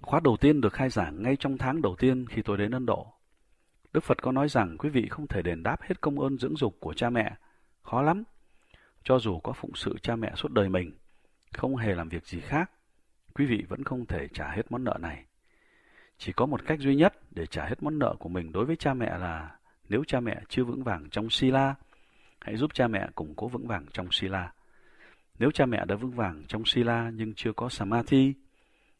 Khóa đầu tiên được khai giảng ngay trong tháng đầu tiên khi tôi đến Ấn Độ. Đức Phật có nói rằng quý vị không thể đền đáp hết công ơn dưỡng dục của cha mẹ. Khó lắm. Cho dù có phụng sự cha mẹ suốt đời mình, không hề làm việc gì khác, quý vị vẫn không thể trả hết món nợ này. Chỉ có một cách duy nhất để trả hết món nợ của mình đối với cha mẹ là nếu cha mẹ chưa vững vàng trong Sila, hãy giúp cha mẹ củng cố vững vàng trong Sila. Nếu cha mẹ đã vững vàng trong Sila nhưng chưa có Samadhi,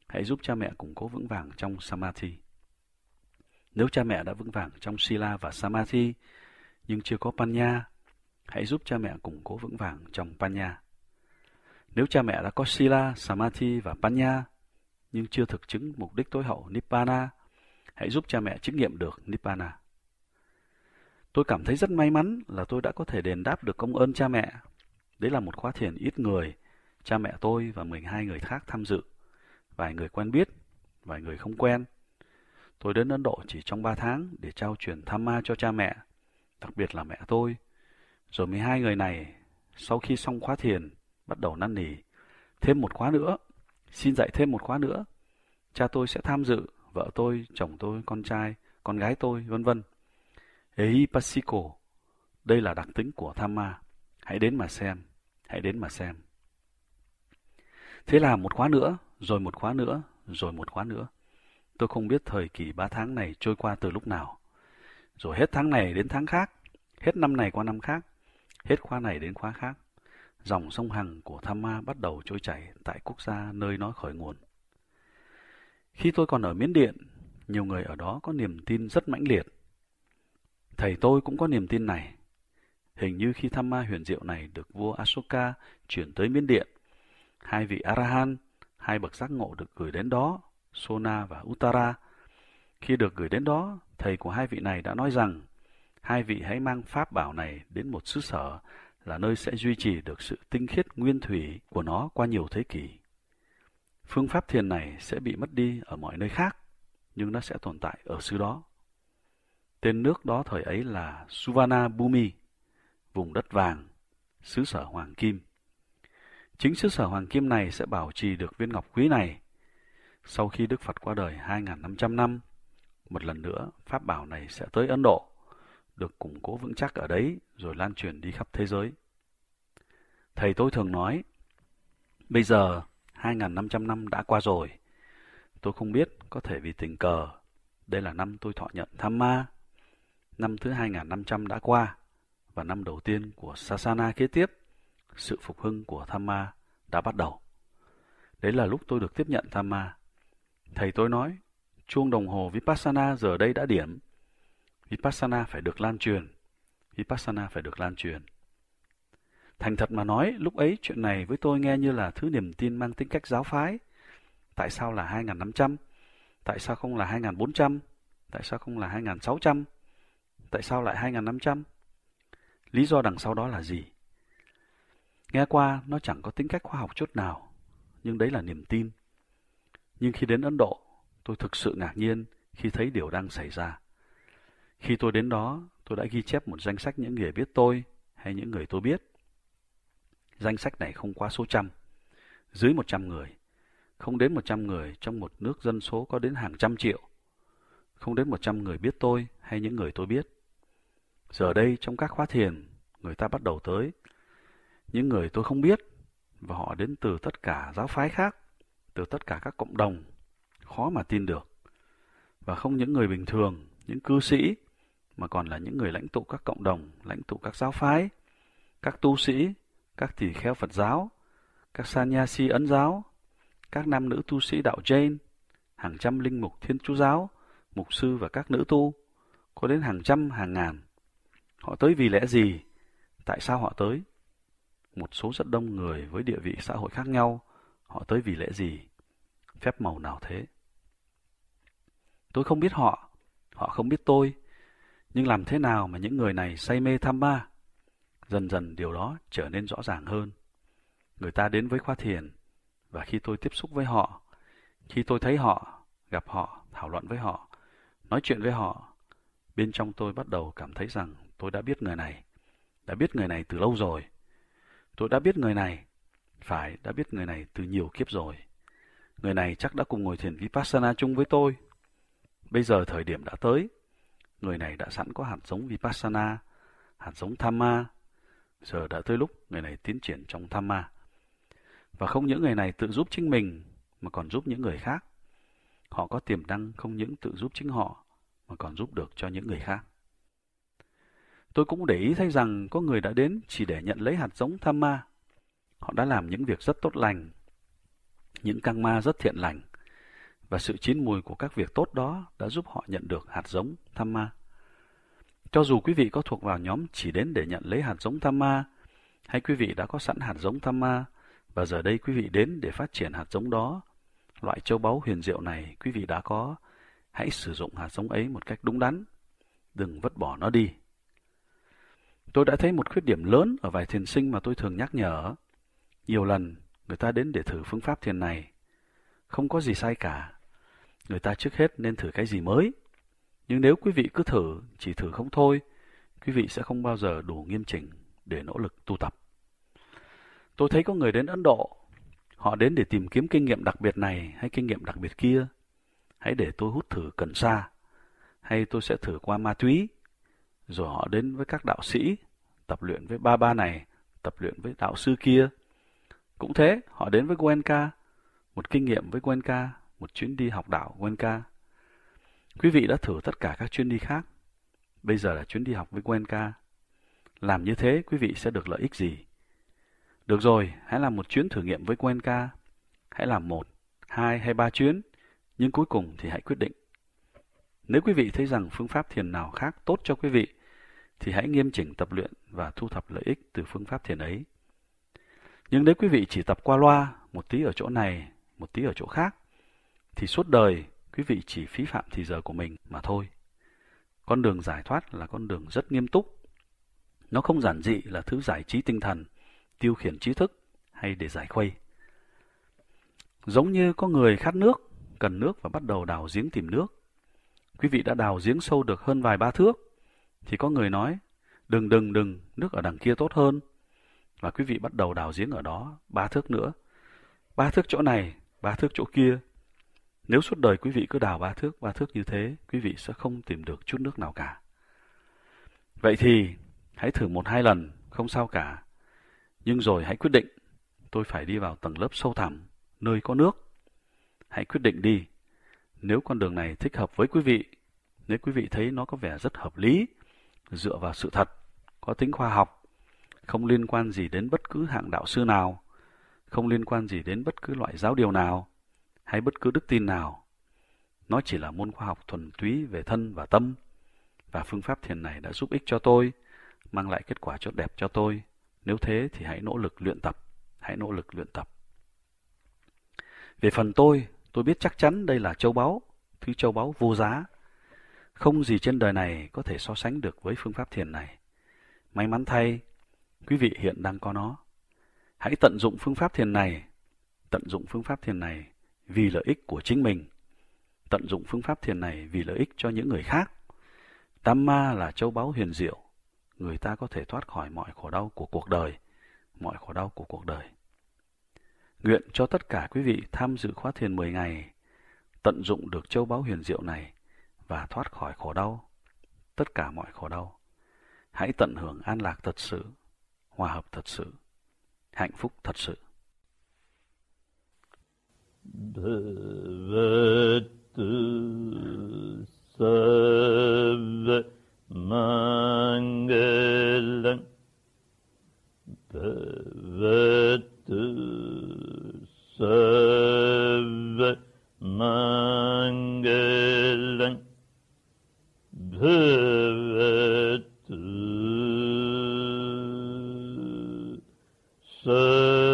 hãy giúp cha mẹ củng cố vững vàng trong Samadhi. Nếu cha mẹ đã vững vàng trong Sila và Samadhi nhưng chưa có Panya, hãy giúp cha mẹ củng cố vững vàng trong Panya. Nếu cha mẹ đã có Sila, Samadhi và Panya nhưng chưa thực chứng mục đích tối hậu Nibbana, hãy giúp cha mẹ chứng nghiệm được Nibbana. Tôi cảm thấy rất may mắn là tôi đã có thể đền đáp được công ơn cha mẹ Đấy là một khóa thiền ít người, cha mẹ tôi và 12 người khác tham dự, vài người quen biết, vài người không quen. Tôi đến Ấn Độ chỉ trong 3 tháng để trao truyền tham ma cho cha mẹ, đặc biệt là mẹ tôi. Rồi 12 người này, sau khi xong khóa thiền, bắt đầu năn nỉ. Thêm một khóa nữa, xin dạy thêm một khóa nữa. Cha tôi sẽ tham dự, vợ tôi, chồng tôi, con trai, con gái tôi, vân vân. Ấy pasiko đây là đặc tính của tham ma. Hãy đến mà xem hãy đến mà xem. Thế là một khóa nữa, rồi một khóa nữa, rồi một khóa nữa. Tôi không biết thời kỳ ba tháng này trôi qua từ lúc nào. Rồi hết tháng này đến tháng khác, hết năm này qua năm khác, hết khóa này đến khóa khác. Dòng sông Hằng của Tham Ma bắt đầu trôi chảy tại quốc gia nơi nó khởi nguồn. Khi tôi còn ở Miến Điện, nhiều người ở đó có niềm tin rất mãnh liệt. Thầy tôi cũng có niềm tin này, Hình như khi tham ma huyền diệu này được vua Asoka chuyển tới Miến Điện, hai vị Arahan, hai bậc giác ngộ được gửi đến đó, Sona và Uttara. Khi được gửi đến đó, thầy của hai vị này đã nói rằng, hai vị hãy mang pháp bảo này đến một xứ sở là nơi sẽ duy trì được sự tinh khiết nguyên thủy của nó qua nhiều thế kỷ. Phương pháp thiền này sẽ bị mất đi ở mọi nơi khác, nhưng nó sẽ tồn tại ở xứ đó. Tên nước đó thời ấy là Suvarnabhumi. Bhumi vùng đất vàng, xứ sở Hoàng Kim. Chính xứ sở Hoàng Kim này sẽ bảo trì được viên ngọc quý này. Sau khi Đức Phật qua đời 2.500 năm, một lần nữa Pháp bảo này sẽ tới Ấn Độ, được củng cố vững chắc ở đấy rồi lan truyền đi khắp thế giới. Thầy tôi thường nói, bây giờ 2.500 năm đã qua rồi. Tôi không biết, có thể vì tình cờ. Đây là năm tôi thọ nhận tham ma. Năm thứ 2.500 đã qua và năm đầu tiên của Sasana kế tiếp, sự phục hưng của Thamma đã bắt đầu. Đấy là lúc tôi được tiếp nhận Thamma. Thầy tôi nói, chuông đồng hồ Vipassana giờ đây đã điểm. Vipassana phải được lan truyền. Vipassana phải được lan truyền. Thành thật mà nói, lúc ấy chuyện này với tôi nghe như là thứ niềm tin mang tính cách giáo phái. Tại sao là 2500? Tại sao không là 2400? Tại sao không là 2600? Tại sao lại 2500? Lý do đằng sau đó là gì? Nghe qua nó chẳng có tính cách khoa học chút nào, nhưng đấy là niềm tin. Nhưng khi đến Ấn Độ, tôi thực sự ngạc nhiên khi thấy điều đang xảy ra. Khi tôi đến đó, tôi đã ghi chép một danh sách những người biết tôi hay những người tôi biết. Danh sách này không quá số trăm, dưới một trăm người, không đến một trăm người trong một nước dân số có đến hàng trăm triệu, không đến một trăm người biết tôi hay những người tôi biết. Giờ đây trong các khóa thiền, người ta bắt đầu tới. Những người tôi không biết, và họ đến từ tất cả giáo phái khác, từ tất cả các cộng đồng, khó mà tin được. Và không những người bình thường, những cư sĩ, mà còn là những người lãnh tụ các cộng đồng, lãnh tụ các giáo phái, các tu sĩ, các tỳ kheo Phật giáo, các sannyasi ấn giáo, các nam nữ tu sĩ đạo Jain, hàng trăm linh mục thiên chú giáo, mục sư và các nữ tu, có đến hàng trăm hàng ngàn Họ tới vì lẽ gì? Tại sao họ tới? Một số rất đông người với địa vị xã hội khác nhau, họ tới vì lẽ gì? Phép màu nào thế? Tôi không biết họ, họ không biết tôi, nhưng làm thế nào mà những người này say mê tham ba? Dần dần điều đó trở nên rõ ràng hơn. Người ta đến với khoa thiền, và khi tôi tiếp xúc với họ, khi tôi thấy họ, gặp họ, thảo luận với họ, nói chuyện với họ, bên trong tôi bắt đầu cảm thấy rằng tôi đã biết người này. Đã biết người này từ lâu rồi. Tôi đã biết người này. Phải, đã biết người này từ nhiều kiếp rồi. Người này chắc đã cùng ngồi thiền Vipassana chung với tôi. Bây giờ thời điểm đã tới. Người này đã sẵn có hạt giống Vipassana, hạt giống Thamma. Giờ đã tới lúc người này tiến triển trong Thamma. Và không những người này tự giúp chính mình, mà còn giúp những người khác. Họ có tiềm năng không những tự giúp chính họ, mà còn giúp được cho những người khác. Tôi cũng để ý thấy rằng có người đã đến chỉ để nhận lấy hạt giống tham ma. Họ đã làm những việc rất tốt lành, những căng ma rất thiện lành, và sự chín mùi của các việc tốt đó đã giúp họ nhận được hạt giống tham ma. Cho dù quý vị có thuộc vào nhóm chỉ đến để nhận lấy hạt giống tham ma, hay quý vị đã có sẵn hạt giống tham ma, và giờ đây quý vị đến để phát triển hạt giống đó, loại châu báu huyền diệu này quý vị đã có, hãy sử dụng hạt giống ấy một cách đúng đắn, đừng vứt bỏ nó đi. Tôi đã thấy một khuyết điểm lớn ở vài thiền sinh mà tôi thường nhắc nhở. Nhiều lần, người ta đến để thử phương pháp thiền này. Không có gì sai cả. Người ta trước hết nên thử cái gì mới. Nhưng nếu quý vị cứ thử, chỉ thử không thôi, quý vị sẽ không bao giờ đủ nghiêm chỉnh để nỗ lực tu tập. Tôi thấy có người đến Ấn Độ, họ đến để tìm kiếm kinh nghiệm đặc biệt này hay kinh nghiệm đặc biệt kia. Hãy để tôi hút thử cần sa, hay tôi sẽ thử qua ma túy, rồi họ đến với các đạo sĩ, tập luyện với ba ba này, tập luyện với đạo sư kia. Cũng thế, họ đến với Cuenca, một kinh nghiệm với Cuenca, một chuyến đi học đạo Cuenca. Quý vị đã thử tất cả các chuyến đi khác, bây giờ là chuyến đi học với Cuenca. Làm như thế quý vị sẽ được lợi ích gì? Được rồi, hãy làm một chuyến thử nghiệm với Cuenca. Hãy làm một, hai hay ba chuyến, nhưng cuối cùng thì hãy quyết định. Nếu quý vị thấy rằng phương pháp thiền nào khác tốt cho quý vị, thì hãy nghiêm chỉnh tập luyện và thu thập lợi ích từ phương pháp thiền ấy. Nhưng nếu quý vị chỉ tập qua loa, một tí ở chỗ này, một tí ở chỗ khác, thì suốt đời quý vị chỉ phí phạm thì giờ của mình mà thôi. Con đường giải thoát là con đường rất nghiêm túc. Nó không giản dị là thứ giải trí tinh thần, tiêu khiển trí thức hay để giải khuây. Giống như có người khát nước, cần nước và bắt đầu đào giếng tìm nước. Quý vị đã đào giếng sâu được hơn vài ba thước, thì có người nói, đừng đừng đừng, nước ở đằng kia tốt hơn. Và quý vị bắt đầu đào giếng ở đó, ba thước nữa. Ba thước chỗ này, ba thước chỗ kia. Nếu suốt đời quý vị cứ đào ba thước, ba thước như thế, quý vị sẽ không tìm được chút nước nào cả. Vậy thì, hãy thử một hai lần, không sao cả. Nhưng rồi hãy quyết định, tôi phải đi vào tầng lớp sâu thẳm, nơi có nước. Hãy quyết định đi. Nếu con đường này thích hợp với quý vị, nếu quý vị thấy nó có vẻ rất hợp lý, dựa vào sự thật, có tính khoa học, không liên quan gì đến bất cứ hạng đạo sư nào, không liên quan gì đến bất cứ loại giáo điều nào hay bất cứ đức tin nào. Nó chỉ là môn khoa học thuần túy về thân và tâm, và phương pháp thiền này đã giúp ích cho tôi, mang lại kết quả tốt đẹp cho tôi. Nếu thế thì hãy nỗ lực luyện tập, hãy nỗ lực luyện tập. Về phần tôi, tôi biết chắc chắn đây là châu báu, thứ châu báu vô giá, không gì trên đời này có thể so sánh được với phương pháp thiền này. May mắn thay, quý vị hiện đang có nó. Hãy tận dụng phương pháp thiền này, tận dụng phương pháp thiền này vì lợi ích của chính mình, tận dụng phương pháp thiền này vì lợi ích cho những người khác. Tam ma là châu báu huyền diệu, người ta có thể thoát khỏi mọi khổ đau của cuộc đời, mọi khổ đau của cuộc đời. Nguyện cho tất cả quý vị tham dự khóa thiền 10 ngày, tận dụng được châu báu huyền diệu này và thoát khỏi khổ đau, tất cả mọi khổ đau. Hãy tận hưởng an lạc thật sự, hòa hợp thật sự, hạnh phúc thật sự. Bhavatthu Sava Mangalam Bhavatthu Sava Mangalam Bhavattva